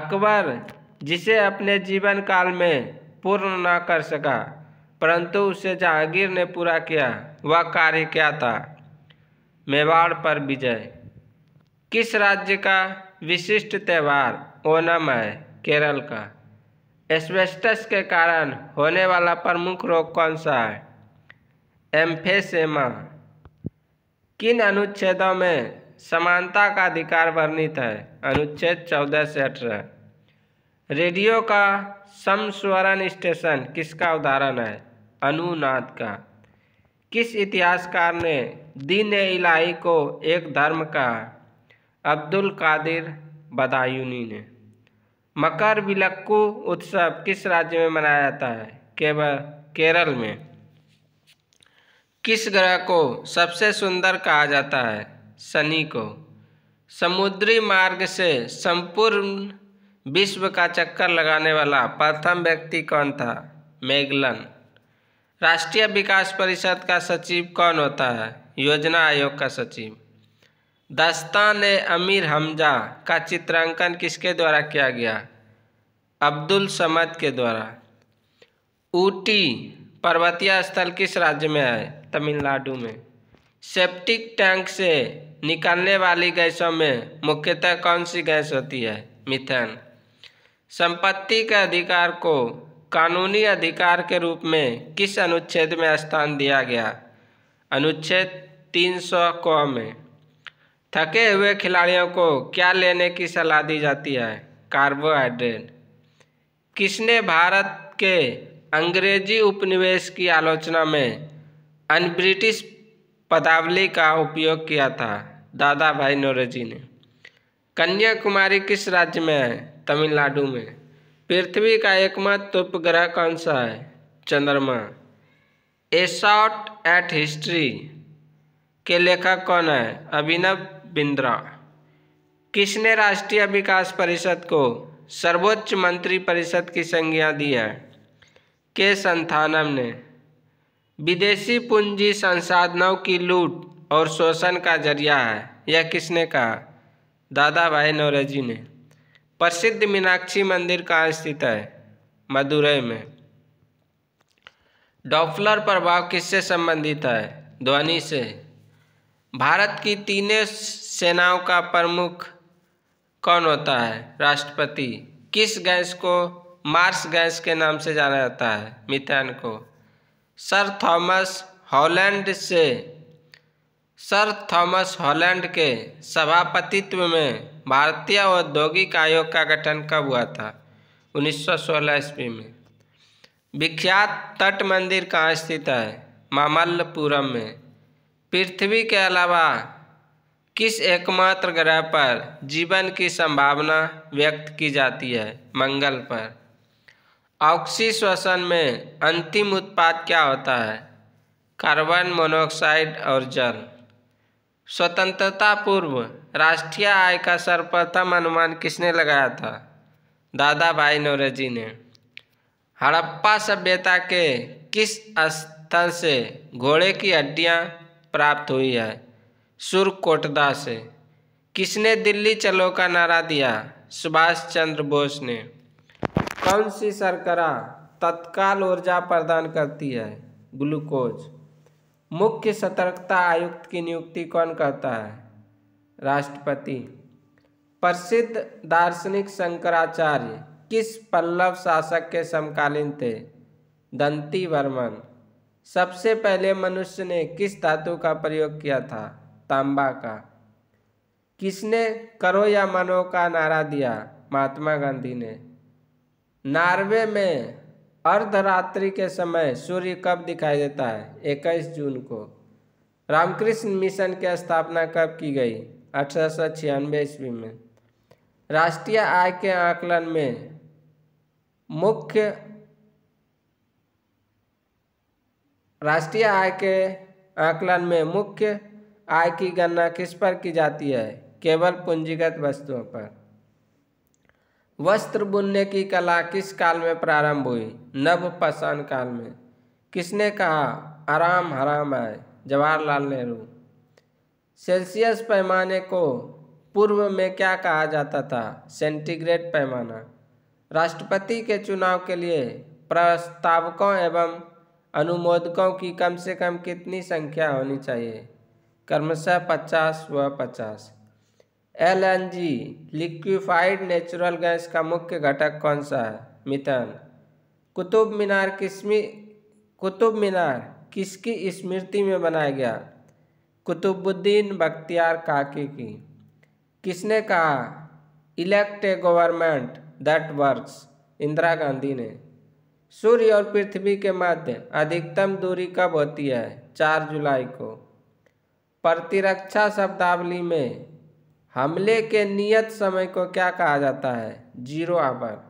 S1: अकबर जिसे अपने जीवन काल में पूर्ण न कर सका परंतु उसे जहांगीर ने पूरा किया वह कार्य क्या था मेवाड़ पर विजय किस राज्य का विशिष्ट त्यौहार ओनम है केरल का एस्बेस्टस के कारण होने वाला प्रमुख रोग कौन सा है एम्फेसेमा किन अनुच्छेदों में समानता का अधिकार वर्णित है अनुच्छेद चौदह से अठारह रेडियो का समस्वरण स्टेशन किसका उदाहरण है अनुनाद का किस इतिहासकार ने दीन इलाही को एक धर्म का अब्दुल कादिर बदायूनी ने मकर विलक्कू उत्सव किस राज्य में मनाया जाता है केवल केरल में किस ग्रह को सबसे सुंदर कहा जाता है शनि को समुद्री मार्ग से संपूर्ण विश्व का चक्कर लगाने वाला प्रथम व्यक्ति कौन था मेगलन राष्ट्रीय विकास परिषद का सचिव कौन होता है योजना आयोग का सचिव दस्तान अमीर हमजा का चित्रांकन किसके द्वारा किया गया अब्दुल समद के द्वारा ऊटी पर्वतीय स्थल किस राज्य में है तमिलनाडु में सेप्टिक टैंक से निकलने वाली गैसों में मुख्यतः कौन सी गैस होती है मिथेन संपत्ति के अधिकार को कानूनी अधिकार के रूप में किस अनुच्छेद में स्थान दिया गया अनुच्छेद तीन सौ में थके हुए खिलाड़ियों को क्या लेने की सलाह दी जाती है कार्बोहाइड्रेट किसने भारत के अंग्रेजी उपनिवेश की आलोचना में अनब्रिटिश पदावली का उपयोग किया था दादा भाई नोरजी ने कन्याकुमारी किस राज्य में है तमिलनाडु में पृथ्वी का एकमात्र उपग्रह कौन सा है चंद्रमा ए शॉर्ट एट हिस्ट्री के लेखक कौन है अभिनव बिंद्रा किसने राष्ट्रीय विकास परिषद को सर्वोच्च मंत्री परिषद की संज्ञा दी है के संथानम ने विदेशी पूंजी संसाधनों की लूट और शोषण का जरिया है यह किसने कहा दादा भाई नौरजी ने प्रसिद्ध मीनाक्षी मंदिर कहाँ स्थित है मदुरई में डॉफलर प्रभाव किससे संबंधित है ध्वनि से भारत की तीनों सेनाओं का प्रमुख कौन होता है राष्ट्रपति किस गैस को मार्स गैस के नाम से जाना जाता है मिथेन को सर थॉमस हॉलैंड से सर थॉमस हॉलैंड के सभापतित्व में भारतीय औद्योगिक आयोग का गठन कब हुआ था 1916 ईस्वी में विख्यात तट मंदिर कहाँ स्थित है मामल्लपुरम में पृथ्वी के अलावा किस एकमात्र ग्रह पर जीवन की संभावना व्यक्त की जाती है मंगल पर ऑक्सी श्वसन में अंतिम उत्पाद क्या होता है कार्बन मोनोऑक्साइड और जल स्वतंत्रता पूर्व राष्ट्रीय आय का सर्वप्रथम अनुमान किसने लगाया था दादा भाई नोरजी ने हड़प्पा सभ्यता के किस स्थल से घोड़े की हड्डियाँ प्राप्त हुई है सुर कोटदा से किसने दिल्ली चलो का नारा दिया सुभाष चंद्र बोस ने कौन सी शर्करा तत्काल ऊर्जा प्रदान करती है ग्लूकोज मुख्य सतर्कता आयुक्त की नियुक्ति कौन करता है राष्ट्रपति प्रसिद्ध दार्शनिक शंकराचार्य किस पल्लव शासक के समकालीन थे दंती वर्मन सबसे पहले मनुष्य ने किस धातु का प्रयोग किया था तांबा का किसने करो या मनो का नारा दिया महात्मा गांधी ने नार्वे में अर्धरात्रि के समय सूर्य कब दिखाई देता है 21 जून को रामकृष्ण मिशन की स्थापना कब की गई अठारह ईस्वी में राष्ट्रीय आय के आकलन में मुख्य राष्ट्रीय आय के आकलन में मुख्य आय की गणना किस पर की जाती है केवल पूंजीगत वस्तुओं पर वस्त्र बुनने की कला किस काल में प्रारंभ हुई नव पाषाण काल में किसने कहा आराम हराम आय जवाहरलाल नेहरू सेल्सियस पैमाने को पूर्व में क्या कहा जाता था सेंटीग्रेड पैमाना राष्ट्रपति के चुनाव के लिए प्रस्तावकों एवं अनुमोदकों की कम से कम कितनी संख्या होनी चाहिए क्रमशः पचास व पचास L N G liquefied natural gas का मुख्य घटक कौन सा है मिथन कुतुब मीनार किसमी कुतुब मीनार किसकी स्मृति में बनाया गया कुतुबुद्दीन बख्तियार काकी की किसने कहा elect a government that works Indira Gandhi ने सूर्य और पृथ्वी के मध्य अधिकतम दूरी कब होती है चार जुलाई को प्रतिरक्षा शब्दावली में हमले के नियत समय को क्या कहा जाता है जीरो आवर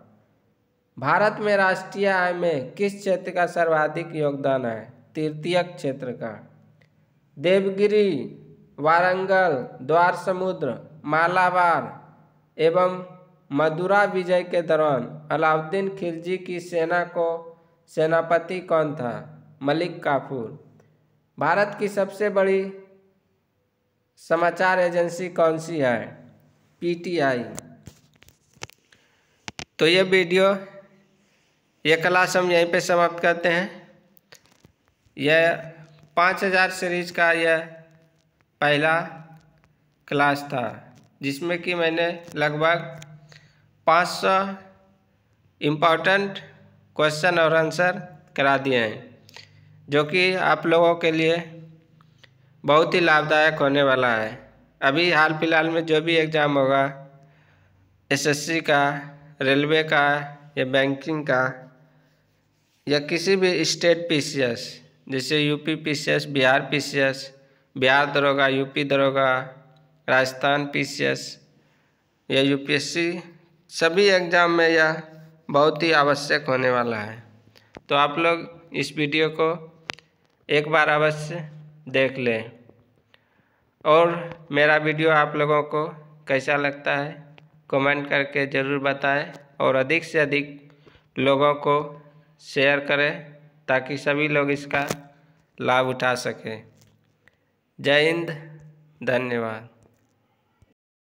S1: भारत में राष्ट्रीय आय में किस क्षेत्र का सर्वाधिक योगदान है तृतीय क्षेत्र का देवगिरी वारंगल द्वार समुद्र मालाबार एवं मदुरा विजय के दौरान अलाउद्दीन खिलजी की सेना को सेनापति कौन था मलिक काफूर भारत की सबसे बड़ी समाचार एजेंसी कौन सी है पीटीआई तो ये वीडियो ये क्लास हम यहीं पे समाप्त करते हैं यह पाँच हज़ार सीरीज का यह पहला क्लास था जिसमें कि मैंने लगभग पाँच सौ इम्पॉर्टेंट क्वेश्चन और आंसर करा दिए हैं जो कि आप लोगों के लिए बहुत ही लाभदायक होने वाला है अभी हाल फिलहाल में जो भी एग्ज़ाम होगा एसएससी का रेलवे का या बैंकिंग का या किसी भी स्टेट पीसीएस जैसे UP PCS Bihar PCS Bihar दरोगा यूपी दरोगा राजस्थान पीसीएस या यूपीएससी सभी एग्ज़ाम में यह बहुत ही आवश्यक होने वाला है तो आप लोग इस वीडियो को एक बार अवश्य देख लें और मेरा वीडियो आप लोगों को कैसा लगता है कमेंट करके ज़रूर बताएं और अधिक से अधिक लोगों को शेयर करें ताकि सभी लोग इसका लाभ उठा सकें जय हिंद धन्यवाद